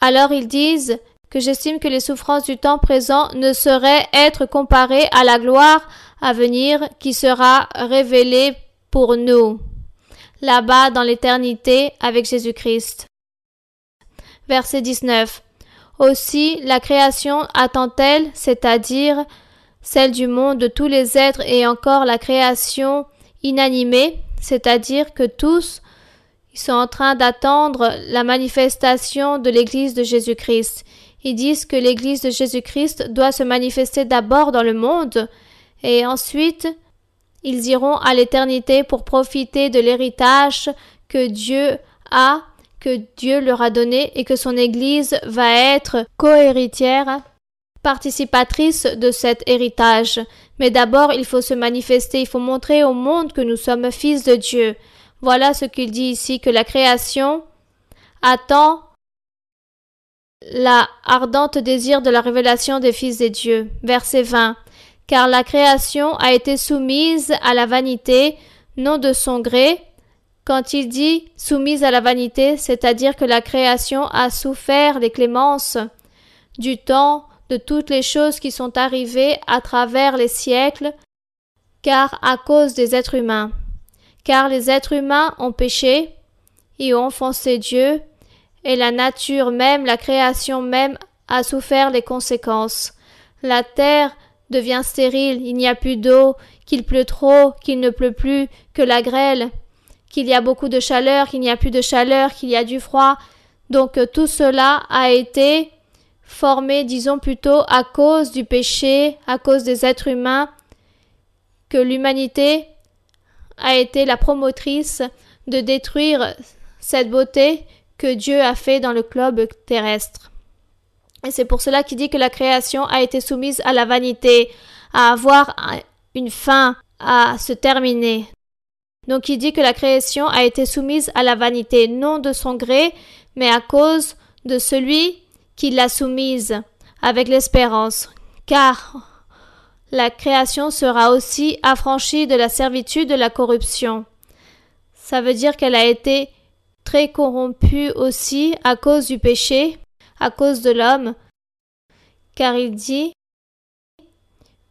alors ils disent que j'estime que les souffrances du temps présent ne sauraient être comparées à la gloire à venir qui sera révélée pour nous, là-bas dans l'éternité avec Jésus-Christ. Verset 19. Aussi la création attend-elle, c'est-à-dire celle du monde de tous les êtres et encore la création inanimée, c'est-à-dire que tous ils sont en train d'attendre la manifestation de l'Église de Jésus-Christ. Ils disent que l'Église de Jésus-Christ doit se manifester d'abord dans le monde, et ensuite ils iront à l'éternité pour profiter de l'héritage que Dieu a, que Dieu leur a donné, et que son Église va être cohéritière, participatrice de cet héritage. Mais d'abord, il faut se manifester, il faut montrer au monde que nous sommes fils de Dieu. Voilà ce qu'il dit ici, que la création attend la ardente désir de la révélation des fils de Dieu. Verset 20. Car la création a été soumise à la vanité, non de son gré. Quand il dit soumise à la vanité, c'est-à-dire que la création a souffert les clémences du temps de toutes les choses qui sont arrivées à travers les siècles, car à cause des êtres humains. Car les êtres humains ont péché et ont offensé Dieu, et la nature même, la création même a souffert les conséquences. La terre devient stérile, il n'y a plus d'eau, qu'il pleut trop, qu'il ne pleut plus, que la grêle, qu'il y a beaucoup de chaleur, qu'il n'y a plus de chaleur, qu'il y a du froid. Donc tout cela a été formé disons plutôt, à cause du péché, à cause des êtres humains, que l'humanité a été la promotrice de détruire cette beauté que Dieu a fait dans le globe terrestre. Et c'est pour cela qu'il dit que la création a été soumise à la vanité, à avoir une fin, à se terminer. Donc il dit que la création a été soumise à la vanité, non de son gré, mais à cause de celui qu'il l'a soumise avec l'espérance, car la création sera aussi affranchie de la servitude de la corruption. Ça veut dire qu'elle a été très corrompue aussi à cause du péché, à cause de l'homme, car il dit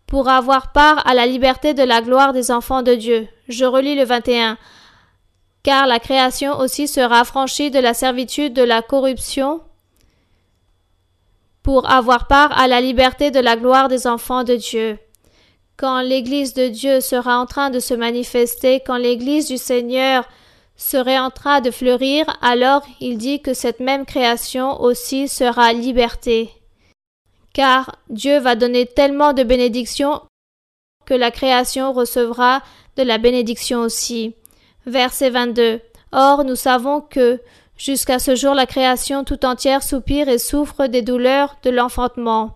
pour avoir part à la liberté de la gloire des enfants de Dieu. Je relis le 21. Car la création aussi sera affranchie de la servitude de la corruption pour avoir part à la liberté de la gloire des enfants de Dieu. Quand l'Église de Dieu sera en train de se manifester, quand l'Église du Seigneur serait en train de fleurir, alors il dit que cette même création aussi sera liberté. Car Dieu va donner tellement de bénédictions que la création recevra de la bénédiction aussi. Verset 22. Or nous savons que Jusqu'à ce jour, la création tout entière soupire et souffre des douleurs de l'enfantement.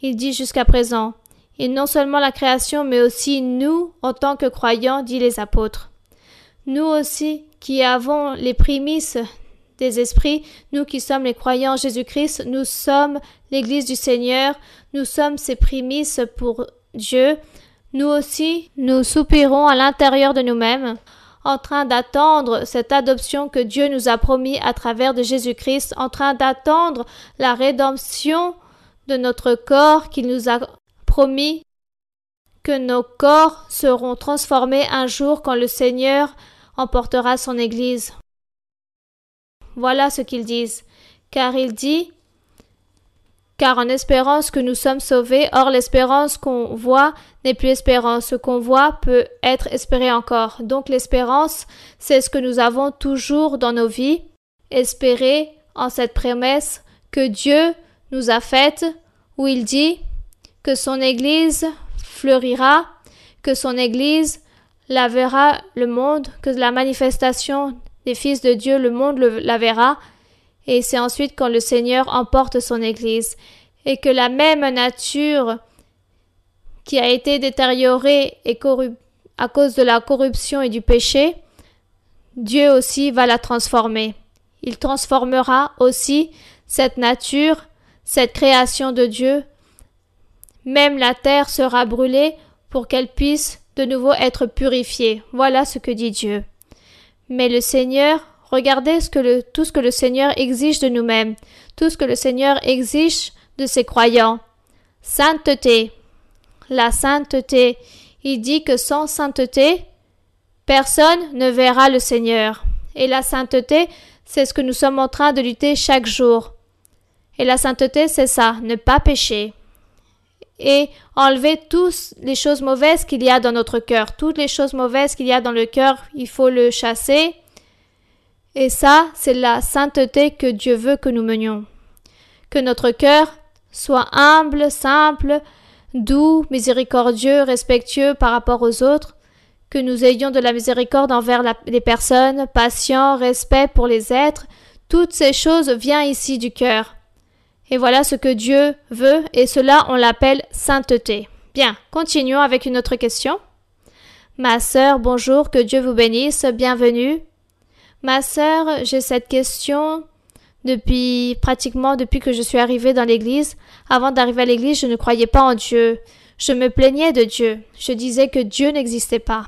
Il dit jusqu'à présent. Et non seulement la création, mais aussi nous, en tant que croyants, dit les apôtres. Nous aussi, qui avons les prémices des esprits, nous qui sommes les croyants en Jésus-Christ, nous sommes l'Église du Seigneur, nous sommes ses prémices pour Dieu. Nous aussi, nous soupirons à l'intérieur de nous-mêmes en train d'attendre cette adoption que Dieu nous a promis à travers de Jésus-Christ, en train d'attendre la rédemption de notre corps qu'il nous a promis que nos corps seront transformés un jour quand le Seigneur emportera son Église. Voilà ce qu'ils disent, car il dit car en espérance que nous sommes sauvés, or l'espérance qu'on voit n'est plus espérance, ce qu'on voit peut être espéré encore. Donc l'espérance, c'est ce que nous avons toujours dans nos vies, espérer en cette prémesse que Dieu nous a faite, où il dit que son Église fleurira, que son Église la verra le monde, que la manifestation des fils de Dieu, le monde la verra, et c'est ensuite quand le Seigneur emporte son Église et que la même nature qui a été détériorée et à cause de la corruption et du péché, Dieu aussi va la transformer. Il transformera aussi cette nature, cette création de Dieu. Même la terre sera brûlée pour qu'elle puisse de nouveau être purifiée. Voilà ce que dit Dieu. Mais le Seigneur Regardez ce que le, tout ce que le Seigneur exige de nous-mêmes, tout ce que le Seigneur exige de ses croyants. Sainteté. La sainteté. Il dit que sans sainteté, personne ne verra le Seigneur. Et la sainteté, c'est ce que nous sommes en train de lutter chaque jour. Et la sainteté, c'est ça, ne pas pécher. Et enlever toutes les choses mauvaises qu'il y a dans notre cœur. Toutes les choses mauvaises qu'il y a dans le cœur, il faut le chasser et ça, c'est la sainteté que Dieu veut que nous menions. Que notre cœur soit humble, simple, doux, miséricordieux, respectueux par rapport aux autres, que nous ayons de la miséricorde envers les personnes, patient, respect pour les êtres, toutes ces choses viennent ici du cœur. Et voilà ce que Dieu veut, et cela on l'appelle sainteté. Bien, continuons avec une autre question. Ma sœur, bonjour, que Dieu vous bénisse, bienvenue. Ma sœur, j'ai cette question depuis pratiquement depuis que je suis arrivée dans l'église. Avant d'arriver à l'église, je ne croyais pas en Dieu. Je me plaignais de Dieu. Je disais que Dieu n'existait pas.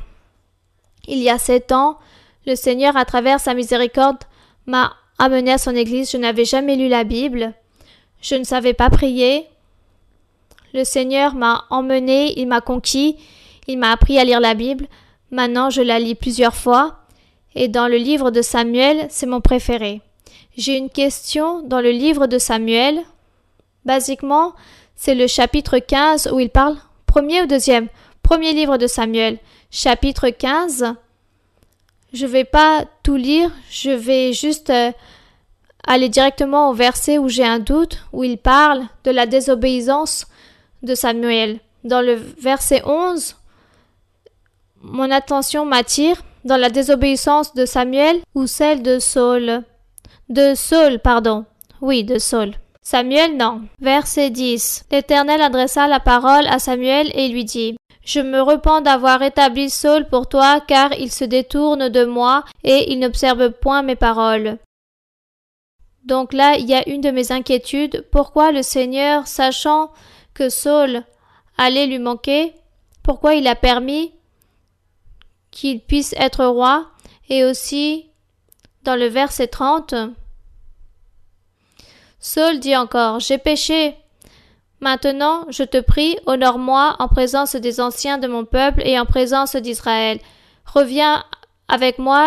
Il y a sept ans, le Seigneur, à travers sa miséricorde, m'a amené à son église. Je n'avais jamais lu la Bible. Je ne savais pas prier. Le Seigneur m'a emmenée, il m'a conquis, il m'a appris à lire la Bible. Maintenant, je la lis plusieurs fois. Et dans le livre de Samuel, c'est mon préféré. J'ai une question dans le livre de Samuel. Basiquement, c'est le chapitre 15 où il parle. Premier ou deuxième Premier livre de Samuel, chapitre 15. Je vais pas tout lire, je vais juste euh, aller directement au verset où j'ai un doute, où il parle de la désobéissance de Samuel. Dans le verset 11, mon attention m'attire dans la désobéissance de Samuel ou celle de Saul De Saul, pardon. Oui, de Saul. Samuel, non. Verset 10. L'Éternel adressa la parole à Samuel et lui dit je me repens d'avoir établi Saul pour toi, car il se détourne de moi et il n'observe point mes paroles. Donc là, il y a une de mes inquiétudes. Pourquoi le Seigneur, sachant que Saul allait lui manquer, pourquoi il a permis qu'il puisse être roi, et aussi dans le verset 30, Saul dit encore, J'ai péché. Maintenant, je te prie, honore-moi en présence des anciens de mon peuple et en présence d'Israël. Reviens avec moi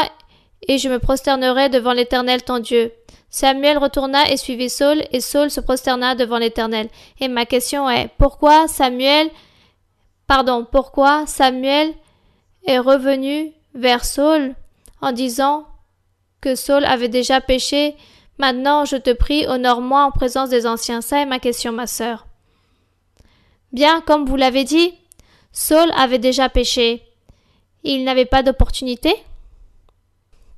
et je me prosternerai devant l'Éternel ton Dieu. Samuel retourna et suivit Saul, et Saul se prosterna devant l'Éternel. Et ma question est, pourquoi Samuel, pardon, pourquoi Samuel est revenu vers Saul en disant que Saul avait déjà péché. Maintenant, je te prie, honore-moi en présence des anciens. saints. ma question, ma sœur. Bien, comme vous l'avez dit, Saul avait déjà péché. Il n'avait pas d'opportunité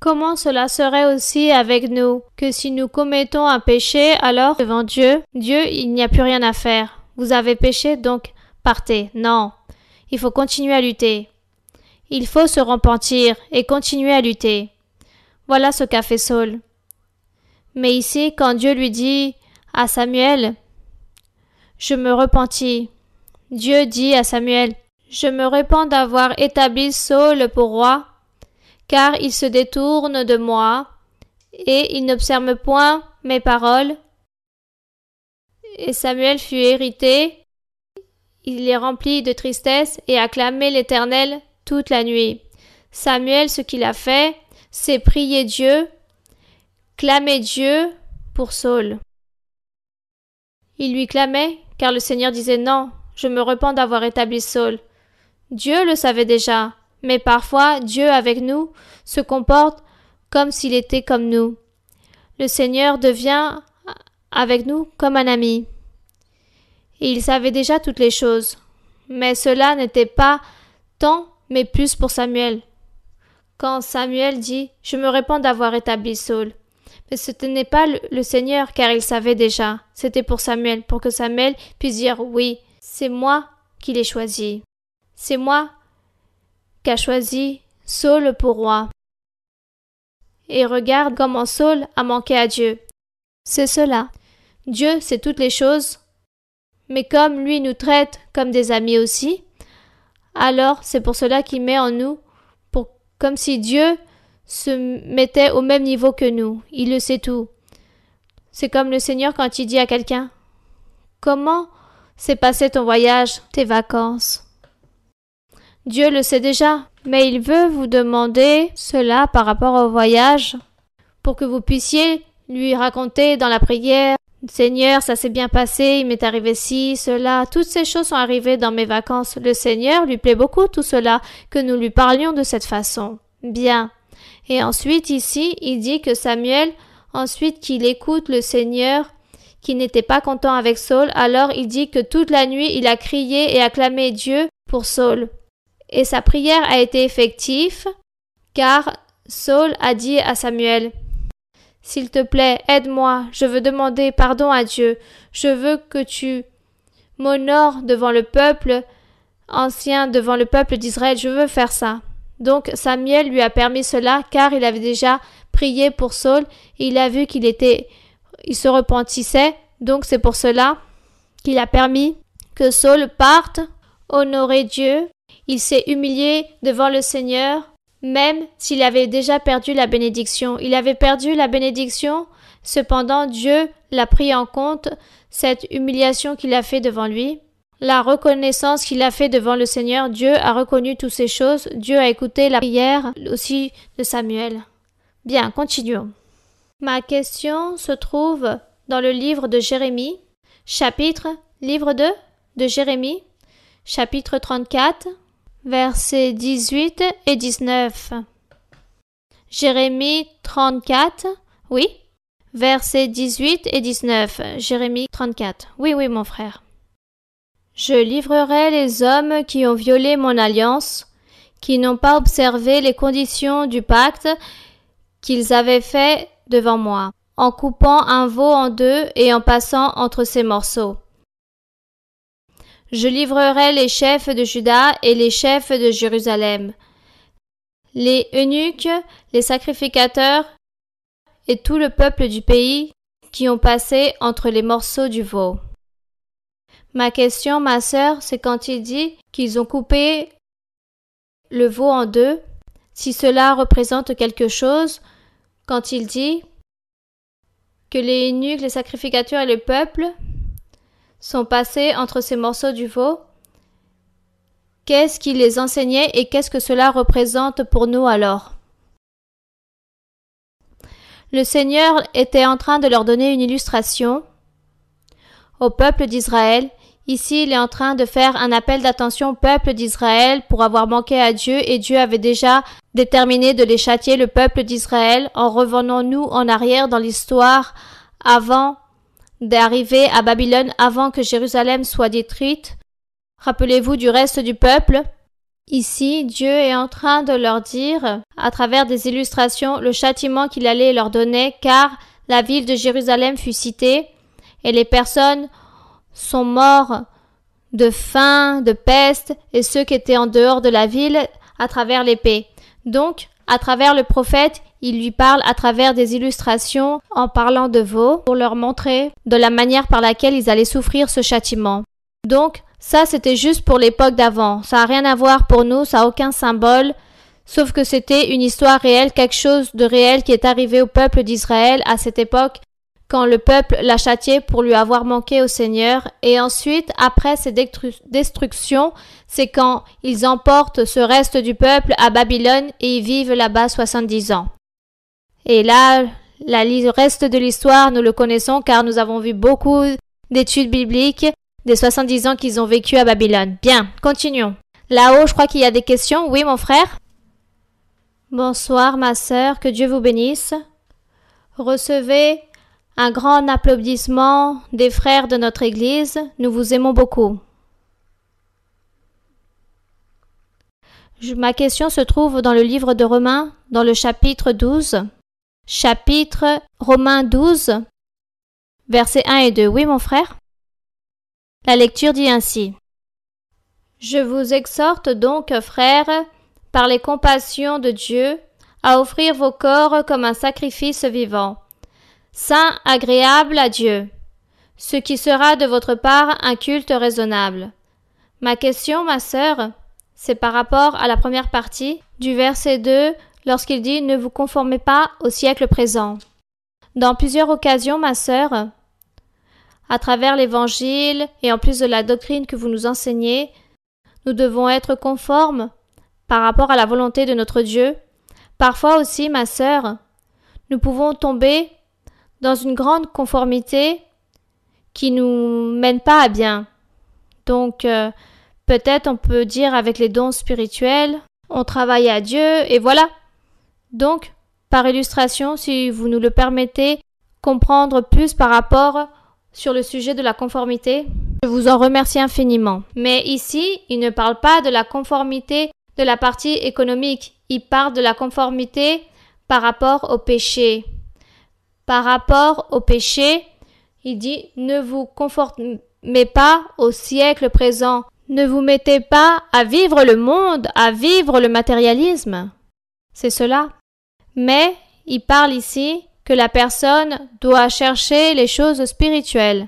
Comment cela serait aussi avec nous que si nous commettons un péché, alors devant Dieu, Dieu, il n'y a plus rien à faire. Vous avez péché, donc partez. Non, il faut continuer à lutter. Il faut se repentir et continuer à lutter. Voilà ce qu'a fait Saul. Mais ici, quand Dieu lui dit à Samuel, Je me repentis. Dieu dit à Samuel, Je me repens d'avoir établi Saul pour roi, car il se détourne de moi, et il n'observe point mes paroles. Et Samuel fut hérité, il est rempli de tristesse et a clamé l'Éternel toute la nuit. Samuel, ce qu'il a fait, c'est prier Dieu, clamer Dieu pour Saul. Il lui clamait, car le Seigneur disait Non, je me repens d'avoir établi Saul. Dieu le savait déjà, mais parfois Dieu avec nous se comporte comme s'il était comme nous. Le Seigneur devient avec nous comme un ami. il savait déjà toutes les choses, mais cela n'était pas tant mais plus pour Samuel. Quand Samuel dit Je me réponds d'avoir établi Saul. Mais ce n'est pas le Seigneur, car il savait déjà. C'était pour Samuel, pour que Samuel puisse dire Oui, c'est moi qui l'ai choisi. C'est moi qui qu'a choisi Saul pour roi. Et regarde comment Saul a manqué à Dieu. C'est cela. Dieu sait toutes les choses, mais comme lui nous traite comme des amis aussi, alors c'est pour cela qu'il met en nous, comme si Dieu se mettait au même niveau que nous. Il le sait tout. C'est comme le Seigneur quand il dit à quelqu'un Comment s'est passé ton voyage, tes vacances Dieu le sait déjà, mais il veut vous demander cela par rapport au voyage pour que vous puissiez lui raconter dans la prière Seigneur, ça s'est bien passé, il m'est arrivé ci, cela, toutes ces choses sont arrivées dans mes vacances. Le Seigneur lui plaît beaucoup tout cela, que nous lui parlions de cette façon. Bien. Et ensuite ici, il dit que Samuel, ensuite qu'il écoute le Seigneur, qui n'était pas content avec Saul, alors il dit que toute la nuit il a crié et acclamé Dieu pour Saul. Et sa prière a été effective, car Saul a dit à Samuel, s'il te plaît, aide-moi, je veux demander pardon à Dieu, je veux que tu m'honores devant le peuple ancien, devant le peuple d'Israël, je veux faire ça. Donc Samuel lui a permis cela, car il avait déjà prié pour Saul, et il a vu qu'il était il se repentissait, donc c'est pour cela qu'il a permis que Saul parte honorer Dieu. Il s'est humilié devant le Seigneur même s'il avait déjà perdu la bénédiction, il avait perdu la bénédiction, cependant Dieu l'a pris en compte, cette humiliation qu'il a fait devant lui, la reconnaissance qu'il a fait devant le Seigneur, Dieu a reconnu toutes ces choses, Dieu a écouté la prière aussi de Samuel. Bien, continuons. Ma question se trouve dans le livre de Jérémie, chapitre, livre 2 de Jérémie, chapitre 34, versets 18 et 19. Jérémie 34, oui, versets 18 et 19. Jérémie 34, oui, oui, mon frère. Je livrerai les hommes qui ont violé mon alliance, qui n'ont pas observé les conditions du pacte qu'ils avaient fait devant moi, en coupant un veau en deux et en passant entre ces morceaux. Je livrerai les chefs de Juda et les chefs de Jérusalem, les eunuques, les sacrificateurs et tout le peuple du pays qui ont passé entre les morceaux du veau. Ma question, ma sœur, c'est quand il dit qu'ils ont coupé le veau en deux, si cela représente quelque chose, quand il dit que les eunuques, les sacrificateurs et le peuple sont passés entre ces morceaux du veau Qu'est-ce qui les enseignait et qu'est-ce que cela représente pour nous alors Le Seigneur était en train de leur donner une illustration au peuple d'Israël. Ici, il est en train de faire un appel d'attention au peuple d'Israël pour avoir manqué à Dieu et Dieu avait déjà déterminé de les châtier le peuple d'Israël. En revenant nous en arrière dans l'histoire avant d'arriver à Babylone avant que Jérusalem soit détruite. Rappelez-vous du reste du peuple. Ici, Dieu est en train de leur dire, à travers des illustrations, le châtiment qu'il allait leur donner, car la ville de Jérusalem fut citée, et les personnes sont mortes de faim, de peste, et ceux qui étaient en dehors de la ville à travers l'épée. Donc, à travers le prophète, il lui parle à travers des illustrations en parlant de veaux pour leur montrer de la manière par laquelle ils allaient souffrir ce châtiment. Donc, ça c'était juste pour l'époque d'avant. Ça n'a rien à voir pour nous, ça n'a aucun symbole. Sauf que c'était une histoire réelle, quelque chose de réel qui est arrivé au peuple d'Israël à cette époque quand le peuple l'a châtié pour lui avoir manqué au Seigneur, et ensuite, après ces destructions, c'est quand ils emportent ce reste du peuple à Babylone et ils vivent là-bas 70 ans. Et là, la, le reste de l'histoire, nous le connaissons car nous avons vu beaucoup d'études bibliques des 70 ans qu'ils ont vécu à Babylone. Bien, continuons. Là-haut, je crois qu'il y a des questions. Oui, mon frère Bonsoir, ma sœur, que Dieu vous bénisse. Recevez un grand applaudissement des frères de notre Église. Nous vous aimons beaucoup. ma question se trouve dans le livre de Romains, dans le chapitre 12 chapitre Romains 12, versets 1 et 2. Oui, mon frère La lecture dit ainsi. Je vous exhorte donc, frères, par les compassions de Dieu, à offrir vos corps comme un sacrifice vivant, saint, agréable à Dieu, ce qui sera de votre part un culte raisonnable. Ma question, ma sœur, c'est par rapport à la première partie du verset 2 lorsqu'il dit Ne vous conformez pas au siècle présent. Dans plusieurs occasions, ma sœur, à travers l'Évangile et en plus de la doctrine que vous nous enseignez, nous devons être conformes par rapport à la volonté de notre Dieu. Parfois aussi, ma sœur, nous pouvons tomber dans une grande conformité qui nous mène pas à bien. Donc, euh, peut-être on peut dire avec les dons spirituels, on travaille à Dieu et voilà, donc, par illustration, si vous nous le permettez, comprendre plus par rapport sur le sujet de la conformité, je vous en remercie infiniment. Mais ici, il ne parle pas de la conformité de la partie économique, il parle de la conformité par rapport au péché. Par rapport au péché, il dit ne vous conformez pas au siècle présent, ne vous mettez pas à vivre le monde, à vivre le matérialisme. C'est cela mais il parle ici que la personne doit chercher les choses spirituelles,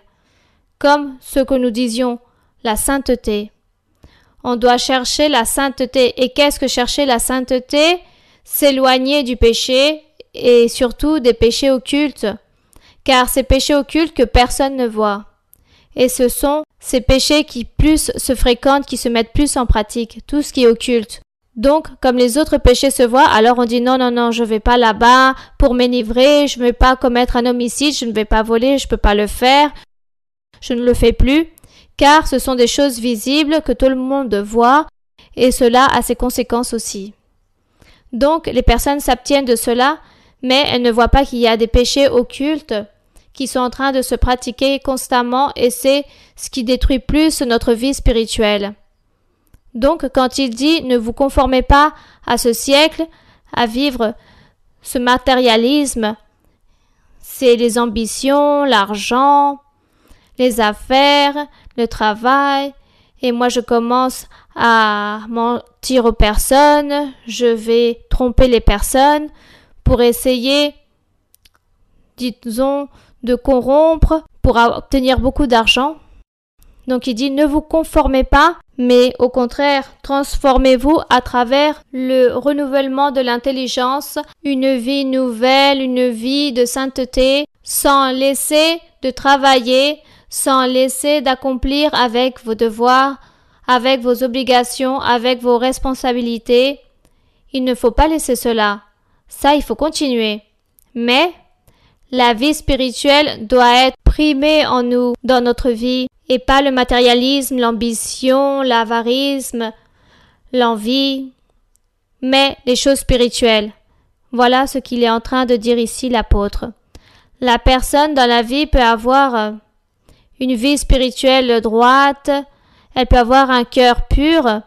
comme ce que nous disions, la sainteté. On doit chercher la sainteté. Et qu'est-ce que chercher la sainteté S'éloigner du péché et surtout des péchés occultes, car ces péchés occultes que personne ne voit. Et ce sont ces péchés qui plus se fréquentent, qui se mettent plus en pratique, tout ce qui est occulte. Donc, comme les autres péchés se voient, alors on dit non, non, non, je vais pas là-bas pour m'énivrer, je ne vais pas commettre un homicide, je ne vais pas voler, je ne peux pas le faire, je ne le fais plus, car ce sont des choses visibles que tout le monde voit, et cela a ses conséquences aussi. Donc, les personnes s'abstiennent de cela, mais elles ne voient pas qu'il y a des péchés occultes qui sont en train de se pratiquer constamment, et c'est ce qui détruit plus notre vie spirituelle. Donc quand il dit ne vous conformez pas à ce siècle, à vivre ce matérialisme, c'est les ambitions, l'argent, les affaires, le travail. Et moi, je commence à mentir aux personnes, je vais tromper les personnes pour essayer, disons, de corrompre pour obtenir beaucoup d'argent. Donc il dit ne vous conformez pas, mais au contraire, transformez-vous à travers le renouvellement de l'intelligence, une vie nouvelle, une vie de sainteté, sans laisser de travailler, sans laisser d'accomplir avec vos devoirs, avec vos obligations, avec vos responsabilités. Il ne faut pas laisser cela. Ça, il faut continuer. Mais la vie spirituelle doit être primée en nous, dans notre vie et pas le matérialisme, l'ambition, l'avarisme, l'envie, mais les choses spirituelles. Voilà ce qu'il est en train de dire ici l'apôtre. La personne dans la vie peut avoir euh, une vie spirituelle droite, elle peut avoir un cœur pur,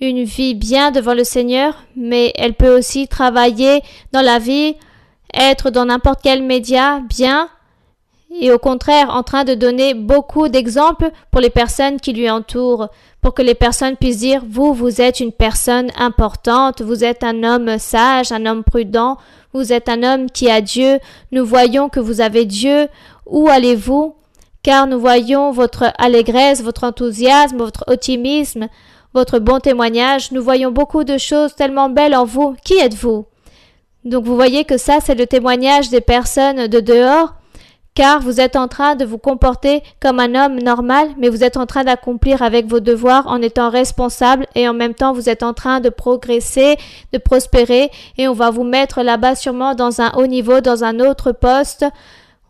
une vie bien devant le Seigneur, mais elle peut aussi travailler dans la vie, être dans n'importe quel média bien, et au contraire en train de donner beaucoup d'exemples pour les personnes qui lui entourent, pour que les personnes puissent dire vous, vous êtes une personne importante, vous êtes un homme sage, un homme prudent, vous êtes un homme qui a Dieu, nous voyons que vous avez Dieu, où allez-vous Car nous voyons votre allégresse, votre enthousiasme, votre optimisme, votre bon témoignage, nous voyons beaucoup de choses tellement belles en vous. Qui êtes-vous Donc vous voyez que ça, c'est le témoignage des personnes de dehors car vous êtes en train de vous comporter comme un homme normal, mais vous êtes en train d'accomplir avec vos devoirs en étant responsable et en même temps vous êtes en train de progresser, de prospérer et on va vous mettre là-bas sûrement dans un haut niveau, dans un autre poste.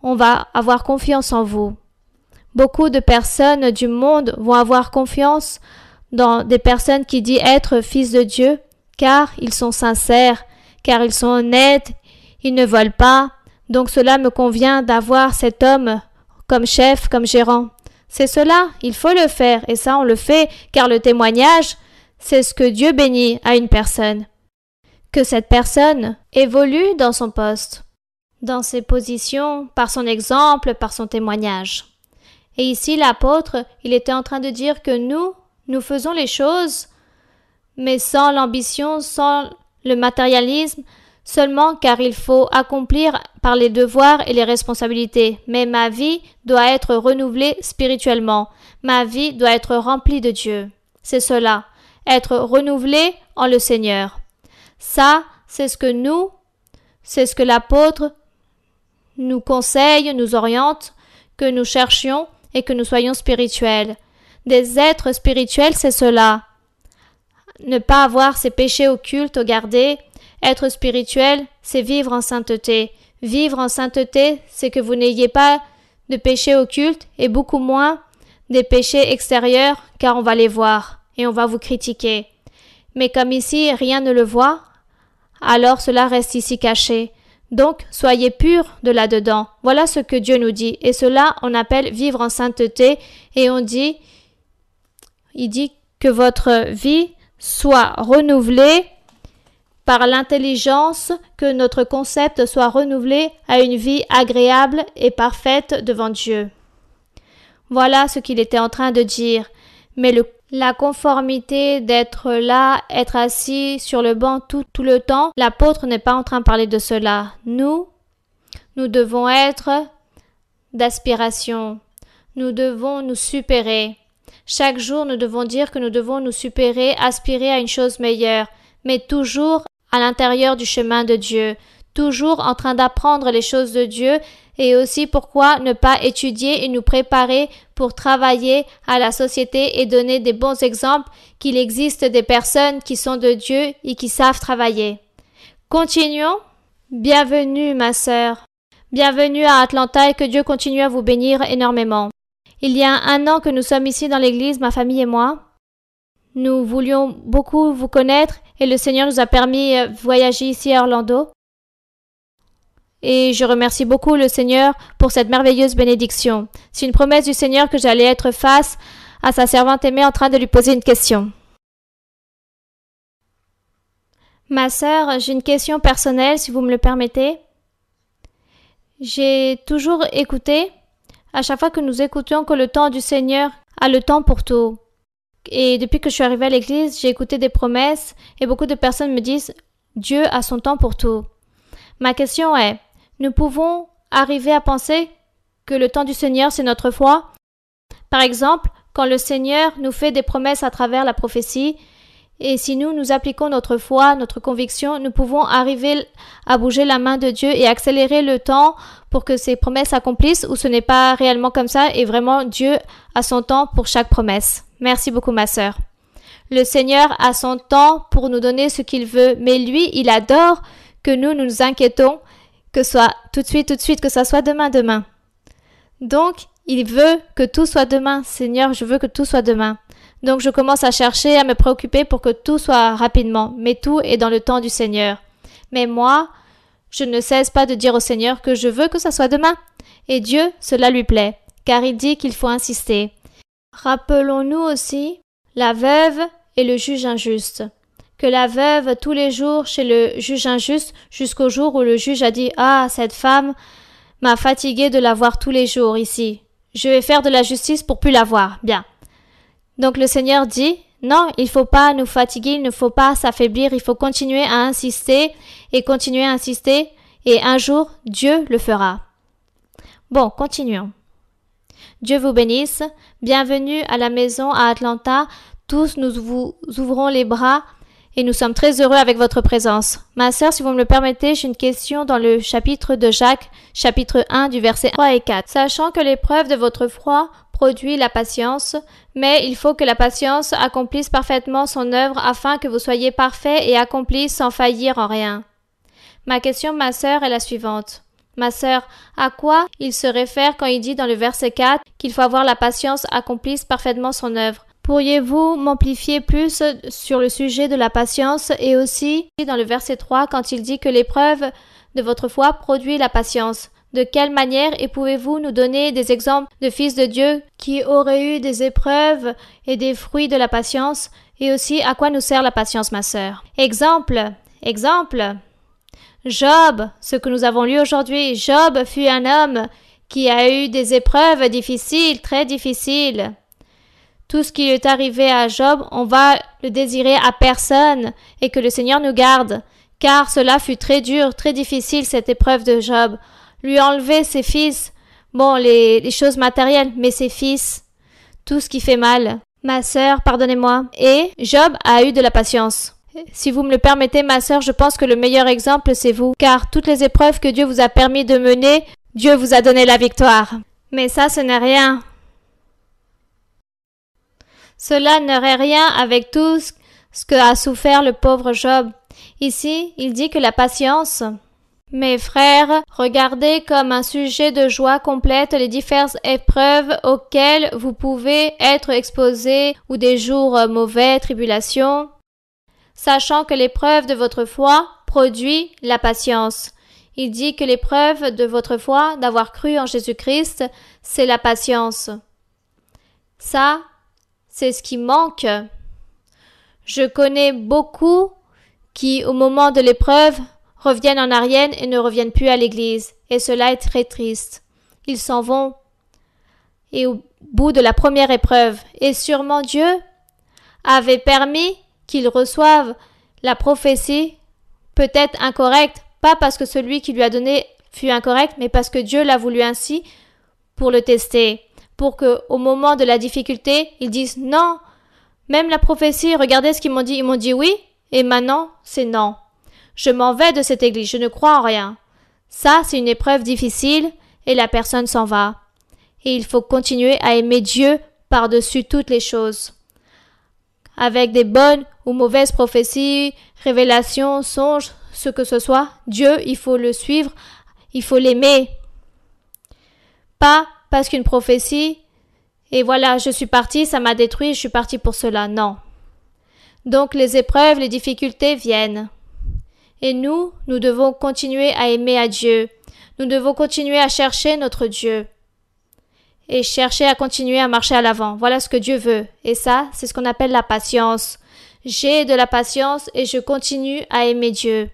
On va avoir confiance en vous. Beaucoup de personnes du monde vont avoir confiance dans des personnes qui disent être fils de Dieu, car ils sont sincères, car ils sont honnêtes, ils ne veulent pas, donc cela me convient d'avoir cet homme comme chef, comme gérant. C'est cela, il faut le faire, et ça on le fait, car le témoignage, c'est ce que Dieu bénit à une personne. Que cette personne évolue dans son poste, dans ses positions, par son exemple, par son témoignage. Et ici l'apôtre, il était en train de dire que nous, nous faisons les choses, mais sans l'ambition, sans le matérialisme, seulement car il faut accomplir par les devoirs et les responsabilités, mais ma vie doit être renouvelée spirituellement, ma vie doit être remplie de Dieu. C'est cela, être renouvelée en le Seigneur. Ça, c'est ce que nous, c'est ce que l'apôtre nous conseille, nous oriente, que nous cherchions et que nous soyons spirituels. Des êtres spirituels, c'est cela. Ne pas avoir ses péchés occultes, au garder, être spirituel, c'est vivre en sainteté. Vivre en sainteté, c'est que vous n'ayez pas de péchés occultes et beaucoup moins des péchés extérieurs, car on va les voir et on va vous critiquer. Mais comme ici rien ne le voit, alors cela reste ici caché. Donc soyez purs de là-dedans. Voilà ce que Dieu nous dit. Et cela on appelle vivre en sainteté et on dit, il dit que votre vie soit renouvelée par l'intelligence que notre concept soit renouvelé à une vie agréable et parfaite devant Dieu. Voilà ce qu'il était en train de dire. Mais la conformité d'être là, être assis sur le banc tout, tout le temps, l'apôtre n'est pas en train de parler de cela. Nous, nous devons être d'aspiration. Nous devons nous supérer. Chaque jour, nous devons dire que nous devons nous supérer, aspirer à une chose meilleure, mais toujours à l'intérieur du chemin de Dieu, toujours en train d'apprendre les choses de Dieu et aussi pourquoi ne pas étudier et nous préparer pour travailler à la société et donner des bons exemples qu'il existe des personnes qui sont de Dieu et qui savent travailler. Continuons. Bienvenue, ma sœur. Bienvenue à Atlanta et que Dieu continue à vous bénir énormément. Il y a un an que nous sommes ici dans l'église, ma famille et moi, nous voulions beaucoup vous connaître et le Seigneur nous a permis euh, de voyager ici à Orlando. Et je remercie beaucoup le Seigneur pour cette merveilleuse bénédiction. C'est une promesse du Seigneur que j'allais être face à sa servante aimée en train de lui poser une question. Ma sœur, j'ai une question personnelle si vous me le permettez. J'ai toujours écouté, à chaque fois que nous écoutions que le temps du Seigneur a le temps pour tout. Et depuis que je suis arrivée à l'église, j'ai écouté des promesses et beaucoup de personnes me disent Dieu a son temps pour tout. Ma question est, nous pouvons arriver à penser que le temps du Seigneur, c'est notre foi Par exemple, quand le Seigneur nous fait des promesses à travers la prophétie, et si nous, nous appliquons notre foi, notre conviction, nous pouvons arriver à bouger la main de Dieu et accélérer le temps pour que ses promesses s'accomplissent ou ce n'est pas réellement comme ça et vraiment Dieu a son temps pour chaque promesse. Merci beaucoup, ma sœur. Le Seigneur a son temps pour nous donner ce qu'il veut, mais lui, il adore que nous, nous nous inquiétons, que ce soit tout de suite, tout de suite, que ce soit demain, demain. Donc, il veut que tout soit demain. Seigneur, je veux que tout soit demain. Donc je commence à chercher, à me préoccuper pour que tout soit rapidement, mais tout est dans le temps du Seigneur. Mais moi, je ne cesse pas de dire au Seigneur que je veux que ça soit demain. Et Dieu, cela lui plaît, car il dit qu'il faut insister. Rappelons-nous aussi la veuve et le juge injuste. Que la veuve tous les jours chez le juge injuste jusqu'au jour où le juge a dit Ah, cette femme m'a fatigué de la voir tous les jours ici. Je vais faire de la justice pour plus la voir. Bien. Donc le Seigneur dit, non, il faut pas nous fatiguer, il ne faut pas s'affaiblir, il faut continuer à insister et continuer à insister et un jour Dieu le fera. Bon, continuons. Dieu vous bénisse. Bienvenue à la maison à Atlanta. Tous nous vous ouvrons les bras et nous sommes très heureux avec votre présence. Ma sœur, si vous me le permettez, j'ai une question dans le chapitre de Jacques, chapitre 1 du verset 3 et 4. Sachant que l'épreuve de votre froid produit la patience, mais il faut que la patience accomplisse parfaitement son œuvre afin que vous soyez parfait et accompli sans faillir en rien. Ma question, ma sœur, est la suivante. Ma sœur, à quoi il se réfère quand il dit dans le verset 4 qu'il faut avoir la patience accomplisse parfaitement son œuvre Pourriez-vous m'amplifier plus sur le sujet de la patience et aussi dans le verset 3 quand il dit que l'épreuve de votre foi produit la patience de quelle manière et pouvez-vous nous donner des exemples de fils de Dieu qui auraient eu des épreuves et des fruits de la patience et aussi à quoi nous sert la patience, ma sœur Exemple, exemple. Job, ce que nous avons lu aujourd'hui, Job fut un homme qui a eu des épreuves difficiles, très difficiles. Tout ce qui est arrivé à Job, on va le désirer à personne et que le Seigneur nous garde, car cela fut très dur, très difficile cette épreuve de Job lui enlever ses fils, bon, les, choses matérielles, mais ses fils, tout ce qui fait mal. Ma sœur, pardonnez-moi. Et Job a eu de la patience. Si vous me le permettez, ma sœur, je pense que le meilleur exemple, c'est vous, car toutes les épreuves que Dieu vous a permis de mener, Dieu vous a donné la victoire. Mais ça, ce n'est rien. Cela n'aurait rien avec tout ce que a souffert le pauvre Job. Ici, il dit que la patience mes frères, regardez comme un sujet de joie complète les diverses épreuves auxquelles vous pouvez être exposés ou des jours euh, mauvais, tribulations, sachant que l'épreuve de votre foi produit la patience. Il dit que l'épreuve de votre foi, d'avoir cru en Jésus-Christ, c'est la patience. Ça, c'est ce qui manque. Je connais beaucoup qui, au moment de l'épreuve, reviennent en Arienne et ne reviennent plus à l'église, et cela est très triste. Ils s'en vont. Et au bout de la première épreuve, et sûrement Dieu avait permis qu'ils reçoivent la prophétie, peut-être incorrecte, pas parce que celui qui lui a donné fut incorrect, mais parce que Dieu l'a voulu ainsi pour le tester, pour que au moment de la difficulté, ils disent non. Même la prophétie, regardez ce qu'ils m'ont dit, ils m'ont dit oui, et maintenant c'est non. Je m'en vais de cette église, je ne crois en rien. Ça, c'est une épreuve difficile, et la personne s'en va. Et il faut continuer à aimer Dieu par-dessus toutes les choses. Avec des bonnes ou mauvaises prophéties, révélations, songes, ce que ce soit, Dieu, il faut le suivre, il faut l'aimer. Pas parce qu'une prophétie, et voilà, je suis parti, ça m'a détruit, je suis parti pour cela, non. Donc les épreuves, les difficultés viennent. Et nous, nous devons continuer à aimer à Dieu. Nous devons continuer à chercher notre Dieu. Et chercher à continuer à marcher à l'avant. Voilà ce que Dieu veut. Et ça, c'est ce qu'on appelle la patience. J'ai de la patience et je continue à aimer Dieu.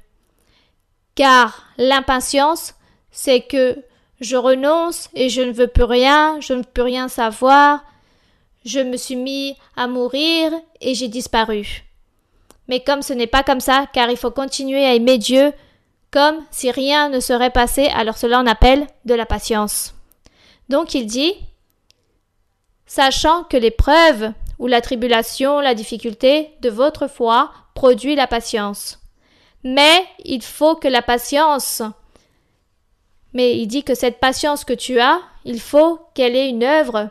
Car l'impatience, c'est que je renonce et je ne veux plus rien, je ne peux rien savoir, je me suis mis à mourir et j'ai disparu. Mais comme ce n'est pas comme ça, car il faut continuer à aimer Dieu comme si rien ne serait passé, alors cela on appelle de la patience. Donc il dit, sachant que l'épreuve ou la tribulation, la difficulté de votre foi produit la patience. Mais il faut que la patience, mais il dit que cette patience que tu as, il faut qu'elle ait une œuvre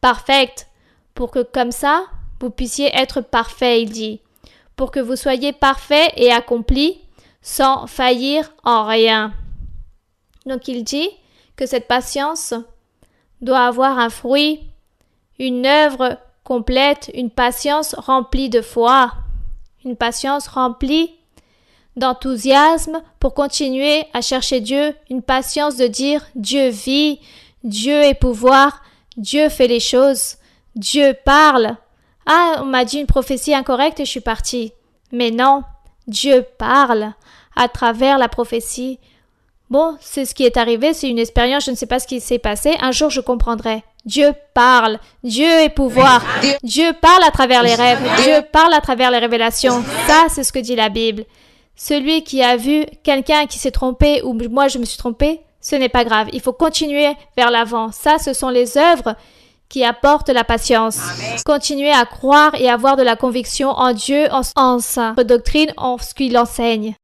parfaite pour que comme ça, vous puissiez être parfait, il dit pour que vous soyez parfait et accompli, sans faillir en rien. Donc il dit que cette patience doit avoir un fruit, une œuvre complète, une patience remplie de foi, une patience remplie d'enthousiasme pour continuer à chercher Dieu, une patience de dire Dieu vit, Dieu est pouvoir, Dieu fait les choses, Dieu parle, ah, on m'a dit une prophétie incorrecte et je suis partie. Mais non, Dieu parle à travers la prophétie. Bon, c'est ce qui est arrivé, c'est une expérience, je ne sais pas ce qui s'est passé, un jour je comprendrai. Dieu parle, Dieu est pouvoir, Dieu parle à travers les rêves, Dieu parle à travers les révélations. Ça, c'est ce que dit la Bible. Celui qui a vu quelqu'un qui s'est trompé ou moi je me suis trompé, ce n'est pas grave, il faut continuer vers l'avant. Ça, ce sont les œuvres qui apporte la patience. Continuer à croire et avoir de la conviction en Dieu, en, en sa doctrine, en ce qu'il enseigne.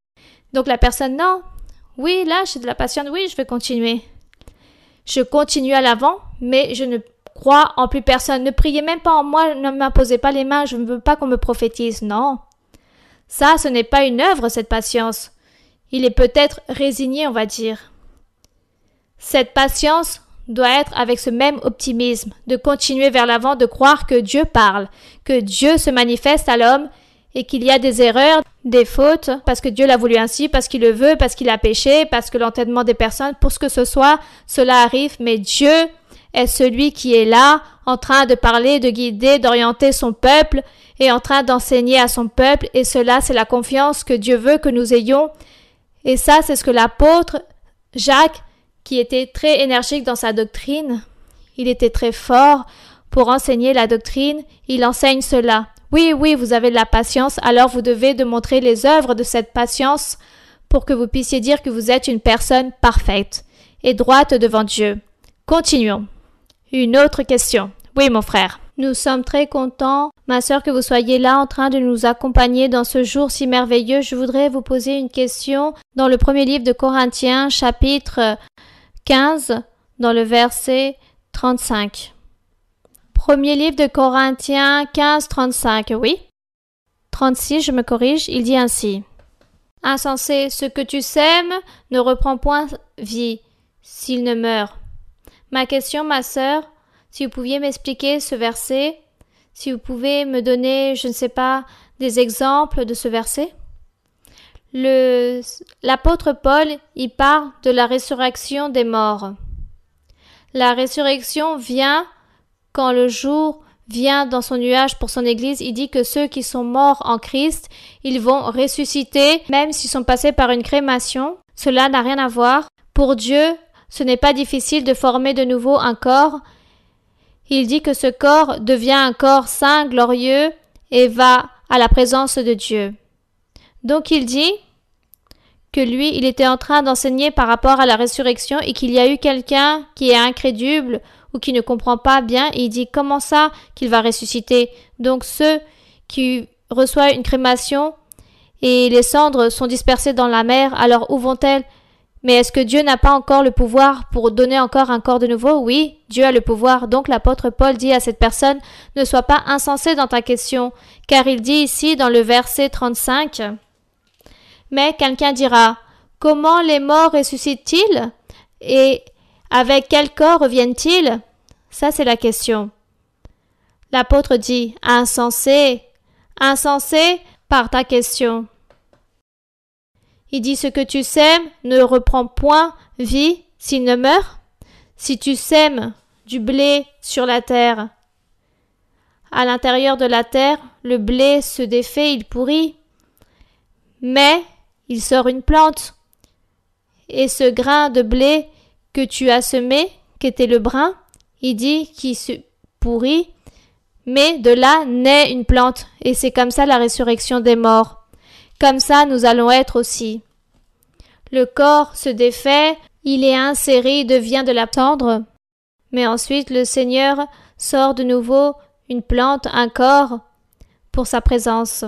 Donc la personne, non, oui, là, j'ai de la patience, oui, je vais continuer. Je continue à l'avant, mais je ne crois en plus personne. Ne priez même pas en moi, ne m'imposez pas les mains, je ne veux pas qu'on me prophétise, non. Ça, ce n'est pas une œuvre, cette patience. Il est peut-être résigné, on va dire. Cette patience doit être avec ce même optimisme, de continuer vers l'avant, de croire que Dieu parle, que Dieu se manifeste à l'homme et qu'il y a des erreurs, des fautes, parce que Dieu l'a voulu ainsi, parce qu'il le veut, parce qu'il a péché, parce que l'entêtement des personnes, pour ce que ce soit, cela arrive, mais Dieu est celui qui est là, en train de parler, de guider, d'orienter son peuple, et en train d'enseigner à son peuple, et cela, c'est la confiance que Dieu veut que nous ayons. Et ça, c'est ce que l'apôtre Jacques qui était très énergique dans sa doctrine. Il était très fort pour enseigner la doctrine. Il enseigne cela. Oui, oui, vous avez de la patience, alors vous devez démontrer les œuvres de cette patience pour que vous puissiez dire que vous êtes une personne parfaite et droite devant Dieu. Continuons. Une autre question. Oui, mon frère. Nous sommes très contents, ma sœur, que vous soyez là en train de nous accompagner dans ce jour si merveilleux. Je voudrais vous poser une question dans le premier livre de Corinthiens, chapitre 15 dans le verset 35. Premier livre de Corinthiens 15, 35, oui. 36, je me corrige, il dit ainsi. Insensé, ce que tu sèmes ne reprend point vie s'il ne meurt. Ma question, ma sœur, si vous pouviez m'expliquer ce verset, si vous pouvez me donner, je ne sais pas, des exemples de ce verset l'apôtre Paul y parle de la résurrection des morts. La résurrection vient quand le jour vient dans son nuage pour son Église, il dit que ceux qui sont morts en Christ, ils vont ressusciter, même s'ils sont passés par une crémation. Cela n'a rien à voir. Pour Dieu, ce n'est pas difficile de former de nouveau un corps. Il dit que ce corps devient un corps saint, glorieux, et va à la présence de Dieu. Donc il dit que lui, il était en train d'enseigner par rapport à la résurrection et qu'il y a eu quelqu'un qui est incrédule ou qui ne comprend pas bien et il dit comment ça qu'il va ressusciter. Donc ceux qui reçoivent une crémation et les cendres sont dispersées dans la mer, alors où vont-elles Mais est-ce que Dieu n'a pas encore le pouvoir pour donner encore un corps de nouveau Oui, Dieu a le pouvoir. Donc l'apôtre Paul dit à cette personne, ne sois pas insensé dans ta question, car il dit ici dans le verset 35, mais quelqu'un dira Comment les morts ressuscitent-ils Et avec quel corps reviennent-ils Ça, c'est la question. L'apôtre dit Insensé, insensé par ta question. Il dit Ce que tu sèmes ne reprend point vie s'il ne meurt. Si tu sèmes du blé sur la terre, à l'intérieur de la terre, le blé se défait, il pourrit. Mais il sort une plante. Et ce grain de blé que tu as semé, était le brin, il dit qu'il se pourrit, mais de là naît une plante, et c'est comme ça la résurrection des morts. Comme ça nous allons être aussi. Le corps se défait, il est inséré, il devient de la tendre, mais ensuite le Seigneur sort de nouveau une plante, un corps, pour sa présence.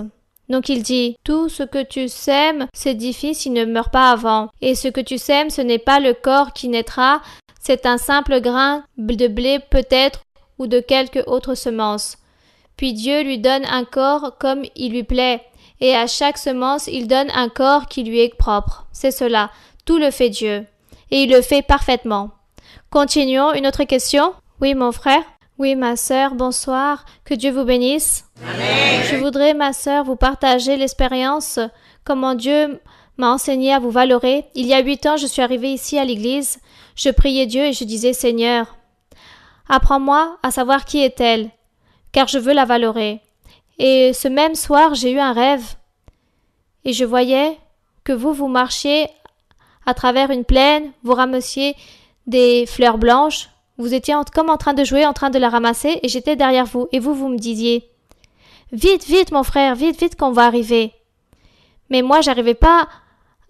Donc il dit Tout ce que tu sèmes, difficile s'il ne meurt pas avant. Et ce que tu sèmes, ce n'est pas le corps qui naîtra, c'est un simple grain de blé peut-être ou de quelque autre semence. Puis Dieu lui donne un corps comme il lui plaît, et à chaque semence il donne un corps qui lui est propre. C'est cela, tout le fait Dieu, et il le fait parfaitement. Continuons, une autre question Oui, mon frère oui, ma sœur, bonsoir. Que Dieu vous bénisse. Je voudrais, ma sœur, vous partager l'expérience, comment Dieu m'a enseigné à vous valorer. Il y a huit ans, je suis arrivée ici à l'église. Je priais Dieu et je disais, Seigneur, apprends-moi à savoir qui est-elle, car je veux la valorer. Et ce même soir, j'ai eu un rêve. Et je voyais que vous, vous marchiez à travers une plaine, vous ramassiez des fleurs blanches, vous étiez comme en train de jouer, en train de la ramasser, et j'étais derrière vous, et vous, vous me disiez Vite, vite, mon frère, vite, vite, qu'on va arriver. Mais moi, j'arrivais pas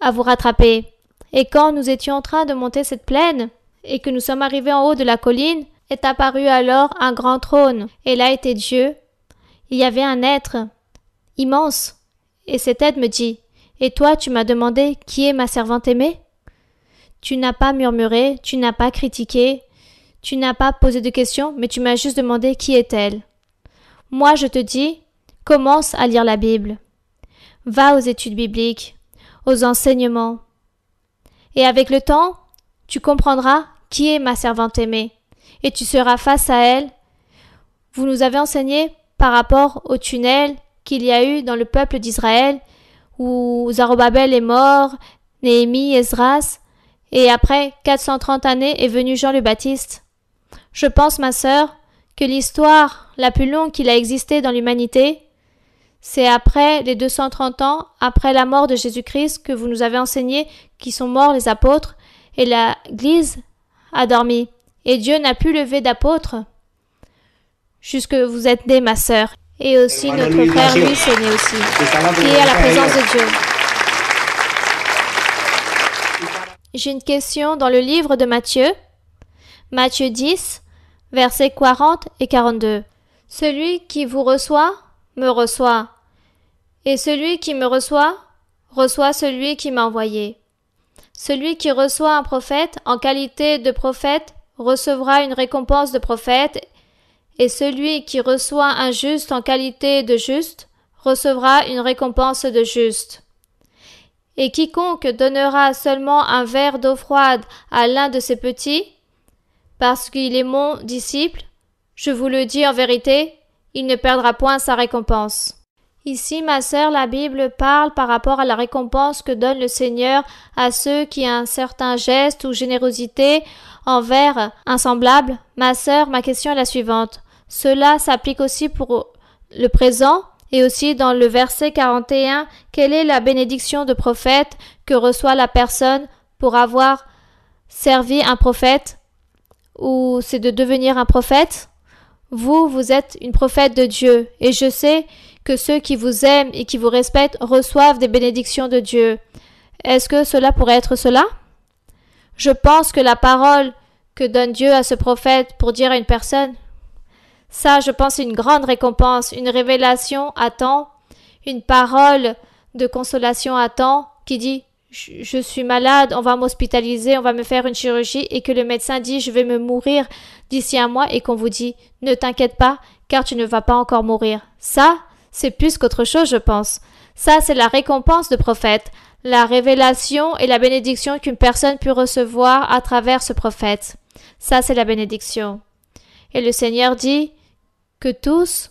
à vous rattraper. Et quand nous étions en train de monter cette plaine, et que nous sommes arrivés en haut de la colline, est apparu alors un grand trône, et là était Dieu. Il y avait un être immense, et cette être me dit Et toi, tu m'as demandé qui est ma servante aimée Tu n'as pas murmuré, tu n'as pas critiqué, tu n'as pas posé de questions, mais tu m'as juste demandé qui est-elle. Moi, je te dis, commence à lire la Bible. Va aux études bibliques, aux enseignements. Et avec le temps, tu comprendras qui est ma servante aimée, et tu seras face à elle. Vous nous avez enseigné par rapport au tunnel qu'il y a eu dans le peuple d'Israël, où Zarobabel est mort, Néhémie, Esdras, et après 430 années est venu Jean le Baptiste. Je pense, ma sœur, que l'histoire la plus longue qu'il a existé dans l'humanité, c'est après les 230 ans, après la mort de Jésus-Christ, que vous nous avez enseigné qui sont morts les apôtres, et l'Église a dormi, et Dieu n'a pu lever d'apôtres. Jusque vous êtes née, ma sœur, et aussi notre frère lui est né aussi, qui est à la présence de Dieu. J'ai une question dans le livre de Matthieu, Matthieu 10, Versets 40 et 42. Celui qui vous reçoit, me reçoit. Et celui qui me reçoit, reçoit celui qui m'a envoyé. Celui qui reçoit un prophète en qualité de prophète recevra une récompense de prophète, et celui qui reçoit un juste en qualité de juste recevra une récompense de juste. Et quiconque donnera seulement un verre d'eau froide à l'un de ses petits parce qu'il est mon disciple, je vous le dis en vérité, il ne perdra point sa récompense. Ici, ma sœur, la Bible parle par rapport à la récompense que donne le Seigneur à ceux qui ont un certain geste ou générosité envers un semblable. Ma sœur, ma question est la suivante. Cela s'applique aussi pour le présent et aussi dans le verset 41, quelle est la bénédiction de prophète que reçoit la personne pour avoir servi un prophète ou c'est de devenir un prophète Vous, vous êtes une prophète de Dieu, et je sais que ceux qui vous aiment et qui vous respectent reçoivent des bénédictions de Dieu. Est-ce que cela pourrait être cela Je pense que la parole que donne Dieu à ce prophète pour dire à une personne, ça, je pense, une grande récompense, une révélation à temps, une parole de consolation à temps qui dit je, suis malade, on va m'hospitaliser, on va me faire une chirurgie et que le médecin dit je vais me mourir d'ici un mois et qu'on vous dit ne t'inquiète pas car tu ne vas pas encore mourir. Ça, c'est plus qu'autre chose, je pense. Ça, c'est la récompense de prophète, la révélation et la bénédiction qu'une personne peut recevoir à travers ce prophète. Ça, c'est la bénédiction. Et le Seigneur dit que tous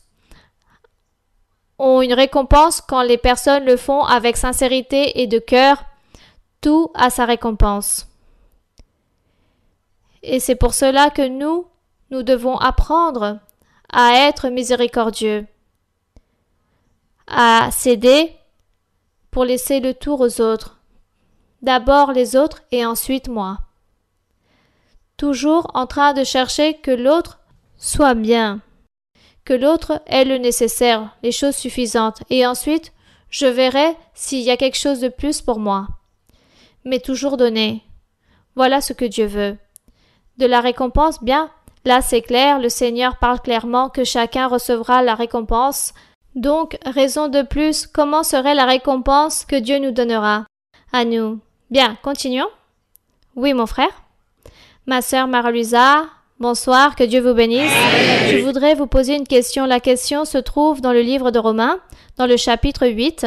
ont une récompense quand les personnes le font avec sincérité et de cœur à sa récompense. Et c'est pour cela que nous, nous devons apprendre à être miséricordieux, à céder pour laisser le tour aux autres, d'abord les autres et ensuite moi. Toujours en train de chercher que l'autre soit bien, que l'autre ait le nécessaire, les choses suffisantes, et ensuite je verrai s'il y a quelque chose de plus pour moi mais toujours donné, Voilà ce que Dieu veut. De la récompense, bien, là c'est clair, le Seigneur parle clairement que chacun recevra la récompense. Donc, raison de plus, comment serait la récompense que Dieu nous donnera À nous. Bien, continuons. Oui, mon frère. Ma sœur Louisa bonsoir, que Dieu vous bénisse. Je voudrais vous poser une question. La question se trouve dans le livre de Romains, dans le chapitre 8,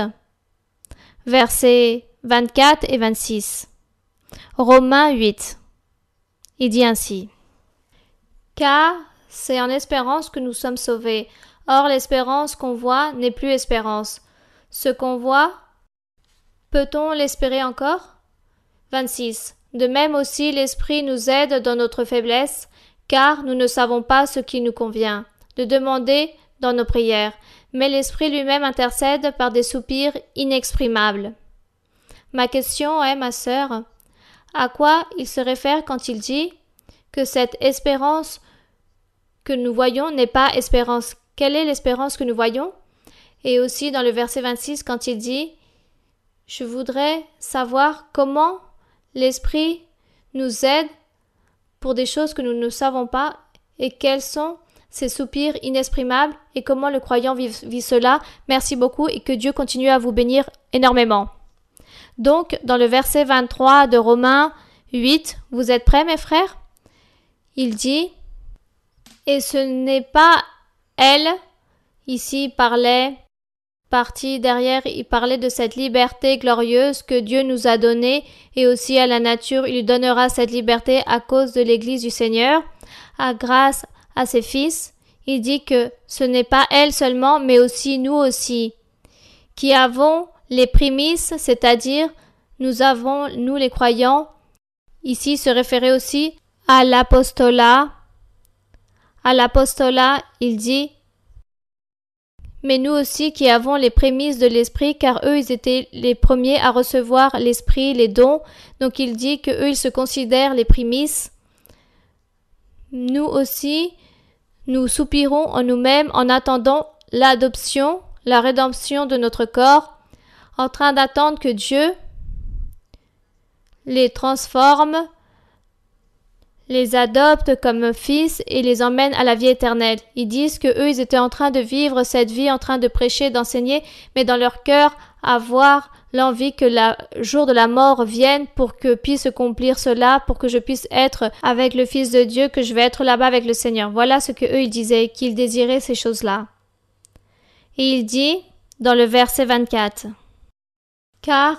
verset 24 et 26. Romains 8. Il dit ainsi. Car c'est en espérance que nous sommes sauvés. Or l'espérance qu'on voit n'est plus espérance. Ce qu'on voit, peut-on l'espérer encore 26. De même aussi l'Esprit nous aide dans notre faiblesse, car nous ne savons pas ce qui nous convient de demander dans nos prières, mais l'Esprit lui-même intercède par des soupirs inexprimables. Ma question est, ma sœur, à quoi il se réfère quand il dit que cette espérance que nous voyons n'est pas espérance Quelle est l'espérance que nous voyons Et aussi dans le verset 26 quand il dit Je voudrais savoir comment l'Esprit nous aide pour des choses que nous ne savons pas et quels sont ces soupirs inexprimables et comment le croyant vit, vit cela. Merci beaucoup et que Dieu continue à vous bénir énormément. Donc, dans le verset 23 de Romains 8, vous êtes prêts, mes frères Il dit Et ce n'est pas elle, ici il parlait, partie derrière, il parlait de cette liberté glorieuse que Dieu nous a donnée et aussi à la nature, il donnera cette liberté à cause de l'Église du Seigneur, à grâce à ses fils. Il dit que ce n'est pas elle seulement, mais aussi nous aussi, qui avons les prémices, c'est-à-dire nous avons, nous les croyants, ici se référer aussi à l'apostolat. À l'apostolat, il dit Mais nous aussi qui avons les prémices de l'esprit, car eux, ils étaient les premiers à recevoir l'esprit, les dons. Donc il dit que eux, ils se considèrent les prémices. Nous aussi, nous soupirons en nous-mêmes en attendant l'adoption, la rédemption de notre corps en train d'attendre que Dieu les transforme, les adopte comme fils et les emmène à la vie éternelle. Ils disent que eux, ils étaient en train de vivre cette vie, en train de prêcher, d'enseigner, mais dans leur cœur, avoir l'envie que le jour de la mort vienne pour que puisse accomplir cela, pour que je puisse être avec le Fils de Dieu, que je vais être là-bas avec le Seigneur. Voilà ce que eux, ils disaient, qu'ils désiraient ces choses-là. Et il dit, dans le verset 24, car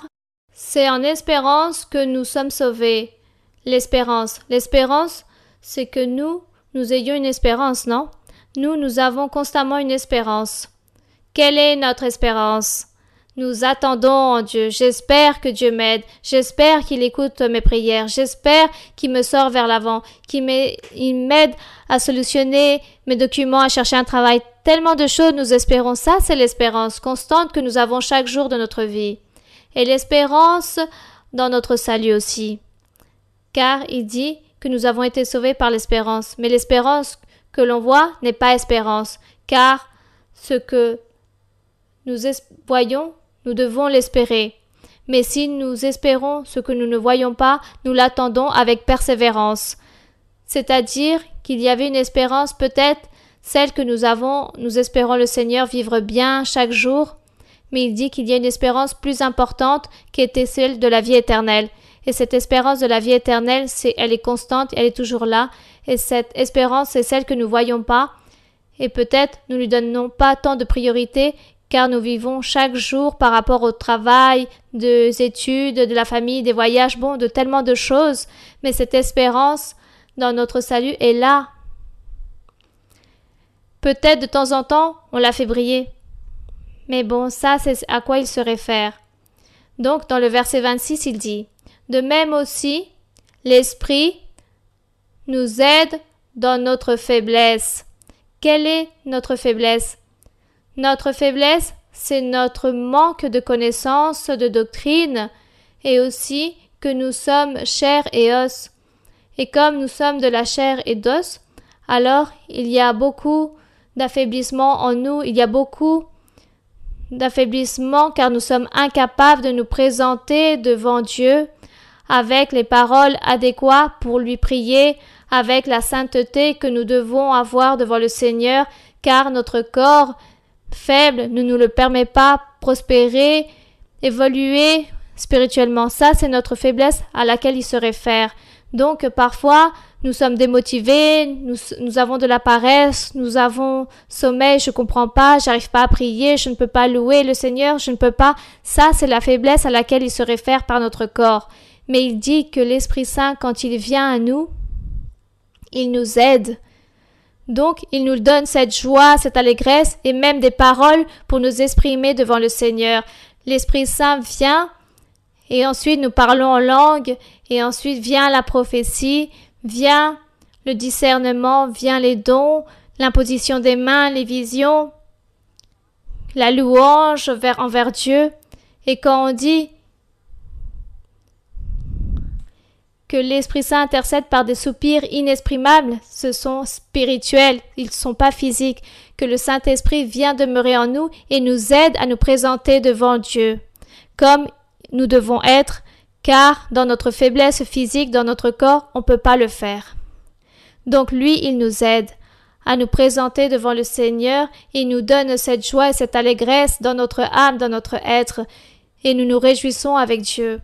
c'est en espérance que nous sommes sauvés. L'espérance. L'espérance, c'est que nous, nous ayons une espérance, non Nous, nous avons constamment une espérance. Quelle est notre espérance Nous attendons en Dieu. J'espère que Dieu m'aide. J'espère qu'il écoute mes prières. J'espère qu'il me sort vers l'avant, qu'il m'aide à solutionner mes documents, à chercher un travail. Tellement de choses, nous espérons ça, c'est l'espérance constante que nous avons chaque jour de notre vie et l'espérance dans notre salut aussi. Car il dit que nous avons été sauvés par l'espérance, mais l'espérance que l'on voit n'est pas espérance, car ce que nous voyons, nous devons l'espérer. Mais si nous espérons ce que nous ne voyons pas, nous l'attendons avec persévérance. C'est-à-dire qu'il y avait une espérance peut-être celle que nous avons, nous espérons le Seigneur vivre bien chaque jour, mais il dit qu'il y a une espérance plus importante qui était celle de la vie éternelle. Et cette espérance de la vie éternelle, c'est, elle est constante, elle est toujours là. Et cette espérance, c'est celle que nous voyons pas. Et peut-être nous ne lui donnons pas tant de priorité car nous vivons chaque jour par rapport au travail, des études, de la famille, des voyages, bon, de tellement de choses, mais cette espérance dans notre salut est là. Peut-être de temps en temps, on la fait briller. Mais bon, ça c'est à quoi il se réfère. Donc dans le verset 26, il dit, De même aussi, l'Esprit nous aide dans notre faiblesse. Quelle est notre faiblesse Notre faiblesse, c'est notre manque de connaissance, de doctrine, et aussi que nous sommes chair et os. Et comme nous sommes de la chair et d'os, alors il y a beaucoup d'affaiblissement en nous, il y a beaucoup d'affaiblissement car nous sommes incapables de nous présenter devant Dieu avec les paroles adéquates pour lui prier, avec la sainteté que nous devons avoir devant le Seigneur, car notre corps faible ne nous le permet pas prospérer, évoluer spirituellement. Ça, c'est notre faiblesse à laquelle il se réfère. Donc parfois, nous sommes démotivés, nous, avons de la paresse, nous avons sommeil, je ne comprends pas, j'arrive pas à prier, je ne peux pas louer le Seigneur, je ne peux pas. Ça, c'est la faiblesse à laquelle il se réfère par notre corps. Mais il dit que l'Esprit Saint, quand il vient à nous, il nous aide. Donc, il nous donne cette joie, cette allégresse et même des paroles pour nous exprimer devant le Seigneur. L'Esprit Saint vient et ensuite nous parlons en langue et ensuite vient la prophétie, vient le discernement, vient les dons, l'imposition des mains, les visions, la louange vers, envers Dieu. Et quand on dit que l'Esprit Saint intercède par des soupirs inexprimables, ce sont spirituels, ils ne sont pas physiques, que le Saint-Esprit vient demeurer en nous et nous aide à nous présenter devant Dieu, comme nous devons être car dans notre faiblesse physique, dans notre corps, on ne peut pas le faire. Donc lui, il nous aide à nous présenter devant le Seigneur, il nous donne cette joie et cette allégresse dans notre âme, dans notre être, et nous nous réjouissons avec Dieu.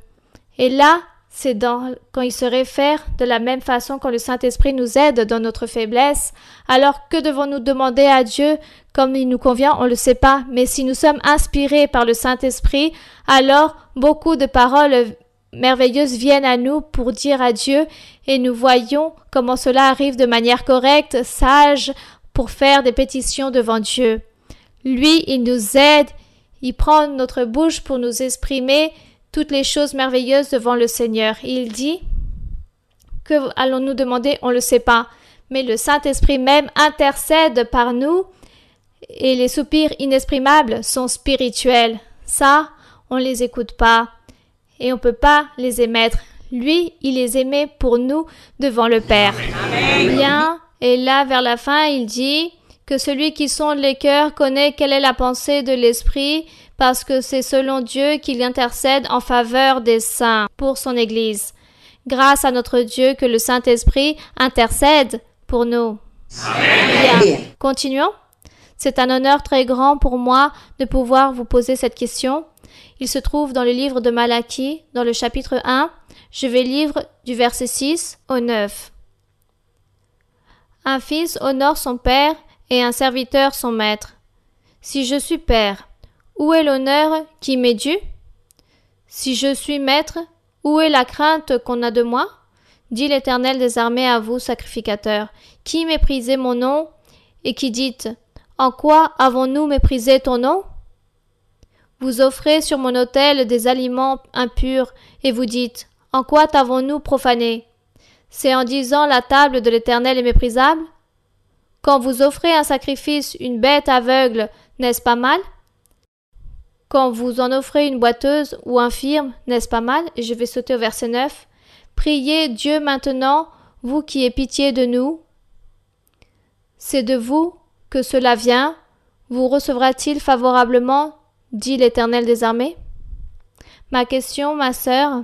Et là, c'est dans, quand il se réfère de la même façon quand le Saint-Esprit nous aide dans notre faiblesse. Alors que devons-nous demander à Dieu comme il nous convient, on ne le sait pas. Mais si nous sommes inspirés par le Saint-Esprit, alors beaucoup de paroles merveilleuses viennent à nous pour dire adieu et nous voyons comment cela arrive de manière correcte, sage, pour faire des pétitions devant Dieu. Lui, il nous aide, il prend notre bouche pour nous exprimer toutes les choses merveilleuses devant le Seigneur. Il dit, que allons-nous demander On ne le sait pas. Mais le Saint-Esprit même intercède par nous et les soupirs inexprimables sont spirituels. Ça, on ne les écoute pas et on ne peut pas les émettre. Lui, il les émet pour nous devant le Père. Bien, et là vers la fin, il dit que celui qui sonde les cœurs connaît quelle est la pensée de l'Esprit, parce que c'est selon Dieu qu'il intercède en faveur des saints pour son Église. Grâce à notre Dieu que le Saint-Esprit intercède pour nous. Continuons. C'est un honneur très grand pour moi de pouvoir vous poser cette question il se trouve dans le livre de Malachie, dans le chapitre 1. Je vais lire du verset 6 au 9. Un fils honore son père et un serviteur son maître. Si je suis père, où est l'honneur qui m'est dû Si je suis maître, où est la crainte qu'on a de moi Dit l'Éternel des armées à vous, sacrificateurs, qui méprisez mon nom et qui dites En quoi avons-nous méprisé ton nom vous offrez sur mon autel des aliments impurs, et vous dites En quoi t'avons-nous profané C'est en disant la table de l'Éternel est méprisable Quand vous offrez un sacrifice une bête aveugle, n'est-ce pas mal Quand vous en offrez une boiteuse ou infirme, n'est-ce pas mal et Je vais sauter au verset 9. Priez Dieu maintenant, vous qui avez pitié de nous. C'est de vous que cela vient. Vous recevra-t-il favorablement dit l'Éternel des armées. Ma question, ma sœur,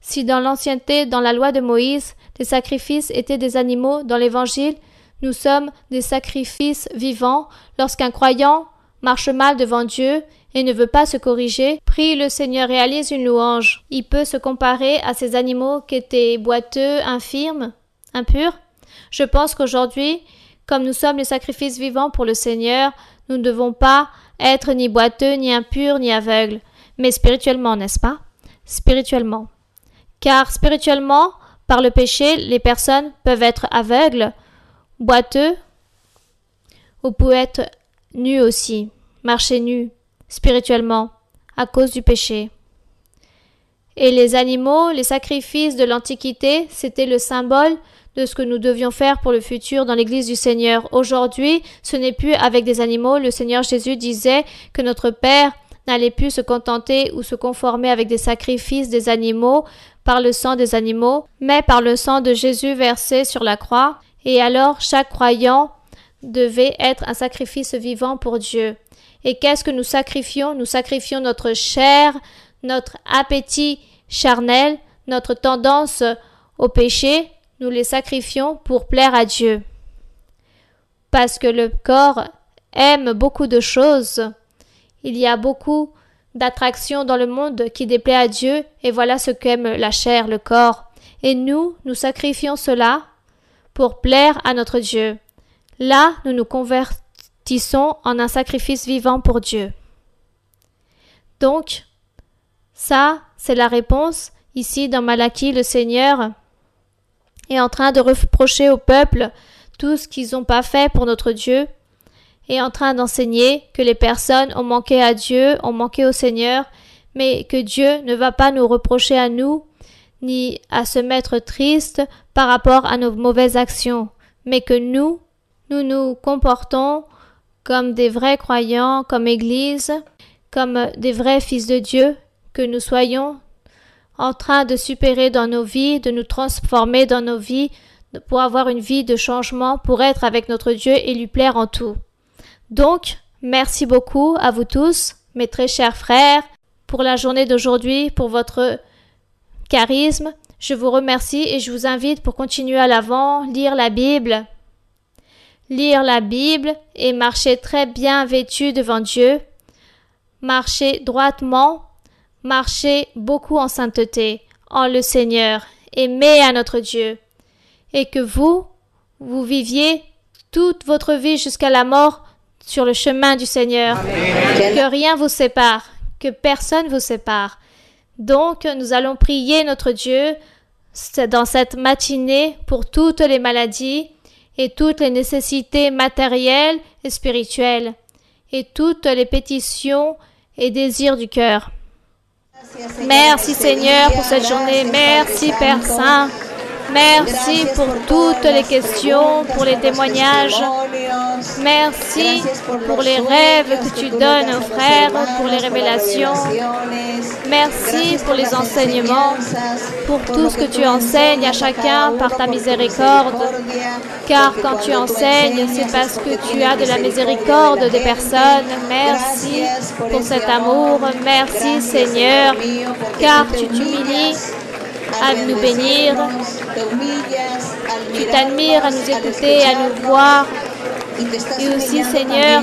si dans l'ancienneté, dans la loi de Moïse, les sacrifices étaient des animaux, dans l'Évangile, nous sommes des sacrifices vivants, lorsqu'un croyant marche mal devant Dieu et ne veut pas se corriger, prie le Seigneur réalise une louange. Il peut se comparer à ces animaux qui étaient boiteux, infirmes, impurs. Je pense qu'aujourd'hui, comme nous sommes les sacrifices vivants pour le Seigneur, nous ne devons pas être ni boiteux, ni impur, ni aveugle, mais spirituellement, n'est-ce pas Spirituellement. Car spirituellement, par le péché, les personnes peuvent être aveugles, boiteux, ou peuvent être nus aussi, marcher nus, spirituellement, à cause du péché. Et les animaux, les sacrifices de l'Antiquité, c'était le symbole de ce que nous devions faire pour le futur dans l'Église du Seigneur. Aujourd'hui, ce n'est plus avec des animaux. Le Seigneur Jésus disait que notre Père n'allait plus se contenter ou se conformer avec des sacrifices des animaux par le sang des animaux, mais par le sang de Jésus versé sur la croix. Et alors chaque croyant devait être un sacrifice vivant pour Dieu. Et qu'est-ce que nous sacrifions Nous sacrifions notre chair, notre appétit charnel, notre tendance au péché, nous les sacrifions pour plaire à Dieu. Parce que le corps aime beaucoup de choses. Il y a beaucoup d'attractions dans le monde qui déplaît à Dieu, et voilà ce qu'aime la chair, le corps. Et nous, nous sacrifions cela pour plaire à notre Dieu. Là, nous nous convertissons en un sacrifice vivant pour Dieu. Donc, ça, c'est la réponse. Ici, dans Malachie, le Seigneur en train de reprocher au peuple tout ce qu'ils n'ont pas fait pour notre Dieu et en train d'enseigner que les personnes ont manqué à Dieu, ont manqué au Seigneur, mais que Dieu ne va pas nous reprocher à nous, ni à se mettre triste par rapport à nos mauvaises actions, mais que nous, nous nous comportons comme des vrais croyants, comme Église, comme des vrais fils de Dieu, que nous soyons en train de supérer dans nos vies, de nous transformer dans nos vies, pour avoir une vie de changement, pour être avec notre Dieu et lui plaire en tout. Donc, merci beaucoup à vous tous, mes très chers frères, pour la journée d'aujourd'hui, pour votre charisme. Je vous remercie et je vous invite pour continuer à l'avant, lire la Bible, lire la Bible et marcher très bien vêtu devant Dieu, marcher droitement marchez beaucoup en sainteté, en le Seigneur, aimez à notre Dieu, et que vous, vous viviez toute votre vie jusqu'à la mort sur le chemin du Seigneur, que rien vous sépare, que personne vous sépare. Donc, nous allons prier notre Dieu dans cette matinée pour toutes les maladies et toutes les nécessités matérielles et spirituelles et toutes les pétitions et désirs du cœur. Merci Seigneur pour cette journée. Merci Père Saint. Merci pour toutes les questions, pour les témoignages. Merci pour les rêves que tu donnes aux frères, pour les révélations. Merci pour les enseignements, pour tout ce que tu enseignes à chacun par ta miséricorde. Car quand tu enseignes, c'est parce que tu as de la miséricorde des personnes. Merci pour cet amour. Merci Seigneur, car tu t'humilies à nous bénir. Tu t'admires à nous écouter, à nous voir. Et aussi, Seigneur,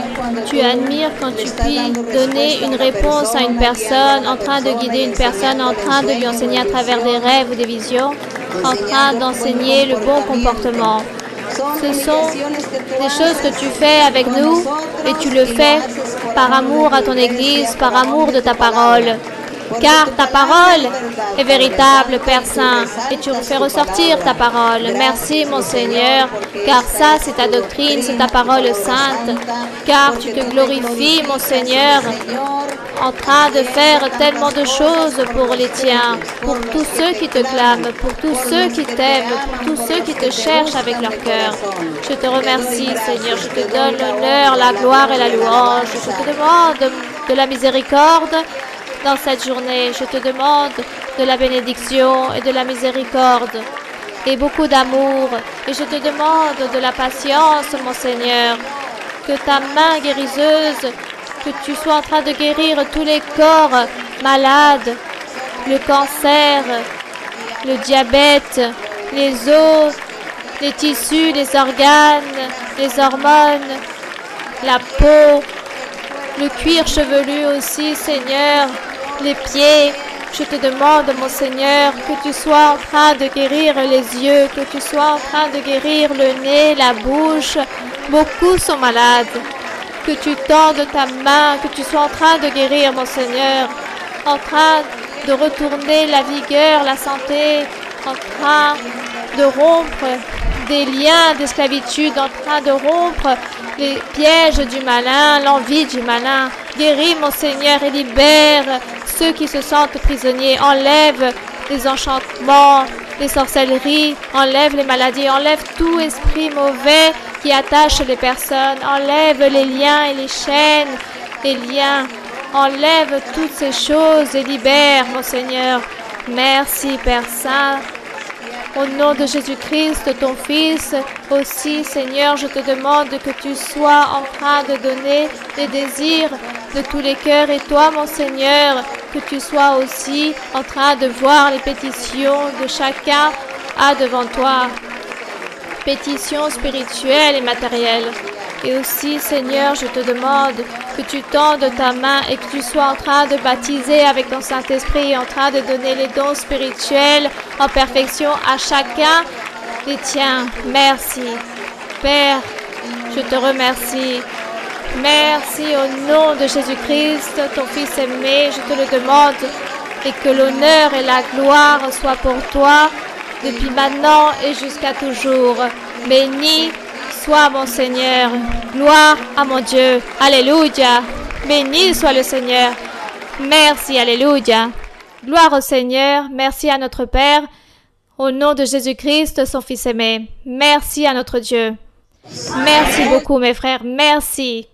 tu admires quand tu puis donner une réponse à une personne, en train de guider une personne, en train de lui enseigner à travers des rêves ou des visions, en train d'enseigner le bon comportement. Ce sont des choses que tu fais avec nous et tu le fais par amour à ton Église, par amour de ta parole car ta parole est véritable, Père Saint, et tu fais ressortir ta parole. Merci, mon Seigneur, car ça, c'est ta doctrine, c'est ta parole sainte, car tu te glorifies, mon Seigneur, en train de faire tellement de choses pour les tiens, pour tous ceux qui te clament, pour tous ceux qui t'aiment, pour tous ceux qui te cherchent avec leur cœur. Je te remercie, Seigneur, je te donne l'honneur, la gloire et la louange. Je te demande de la miséricorde dans cette journée. Je te demande de la bénédiction et de la miséricorde et beaucoup d'amour. Et je te demande de la patience, mon Seigneur, que ta main guérisseuse, que tu sois en train de guérir tous les corps malades, le cancer, le diabète, les os, les tissus, les organes, les hormones, la peau, le cuir chevelu aussi, Seigneur les pieds. Je te demande, mon Seigneur, que tu sois en train de guérir les yeux, que tu sois en train de guérir le nez, la bouche. Beaucoup sont malades. Que tu tendes ta main, que tu sois en train de guérir, mon Seigneur, en train de retourner la vigueur, la santé, en train de rompre des liens d'esclavitude, en train de rompre les pièges du malin, l'envie du malin. Guéris, mon Seigneur, et libère ceux qui se sentent prisonniers. Enlève les enchantements, les sorcelleries, enlève les maladies, enlève tout esprit mauvais qui attache les personnes, enlève les liens et les chaînes, les liens, enlève toutes ces choses et libère, mon Seigneur. Merci, Père Saint. Au nom de Jésus-Christ, ton Fils, aussi Seigneur, je te demande que tu sois en train de donner les désirs de tous les cœurs et toi, mon Seigneur, que tu sois aussi en train de voir les pétitions de chacun à devant toi. Pétitions spirituelles et matérielles. Et aussi, Seigneur, je te demande que tu tendes ta main et que tu sois en train de baptiser avec ton Saint-Esprit et en train de donner les dons spirituels en perfection à chacun des tiens. Merci. Père, je te remercie. Merci au nom de Jésus-Christ, ton Fils aimé, je te le demande, et que l'honneur et la gloire soient pour toi depuis maintenant et jusqu'à toujours. Bénis toi, mon Seigneur. Gloire à mon Dieu. Alléluia. Béni soit le Seigneur. Merci, Alléluia. Gloire au Seigneur. Merci à notre Père. Au nom de Jésus-Christ, son Fils aimé. Merci à notre Dieu. Merci beaucoup, mes frères. Merci.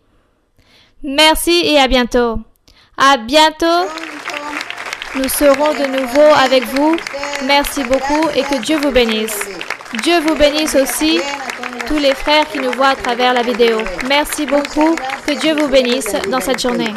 Merci et à bientôt. À bientôt. Nous serons de nouveau avec vous. Merci beaucoup et que Dieu vous bénisse. Dieu vous bénisse aussi tous les frères qui nous voient à travers la vidéo. Merci beaucoup. Que Dieu vous bénisse dans cette journée.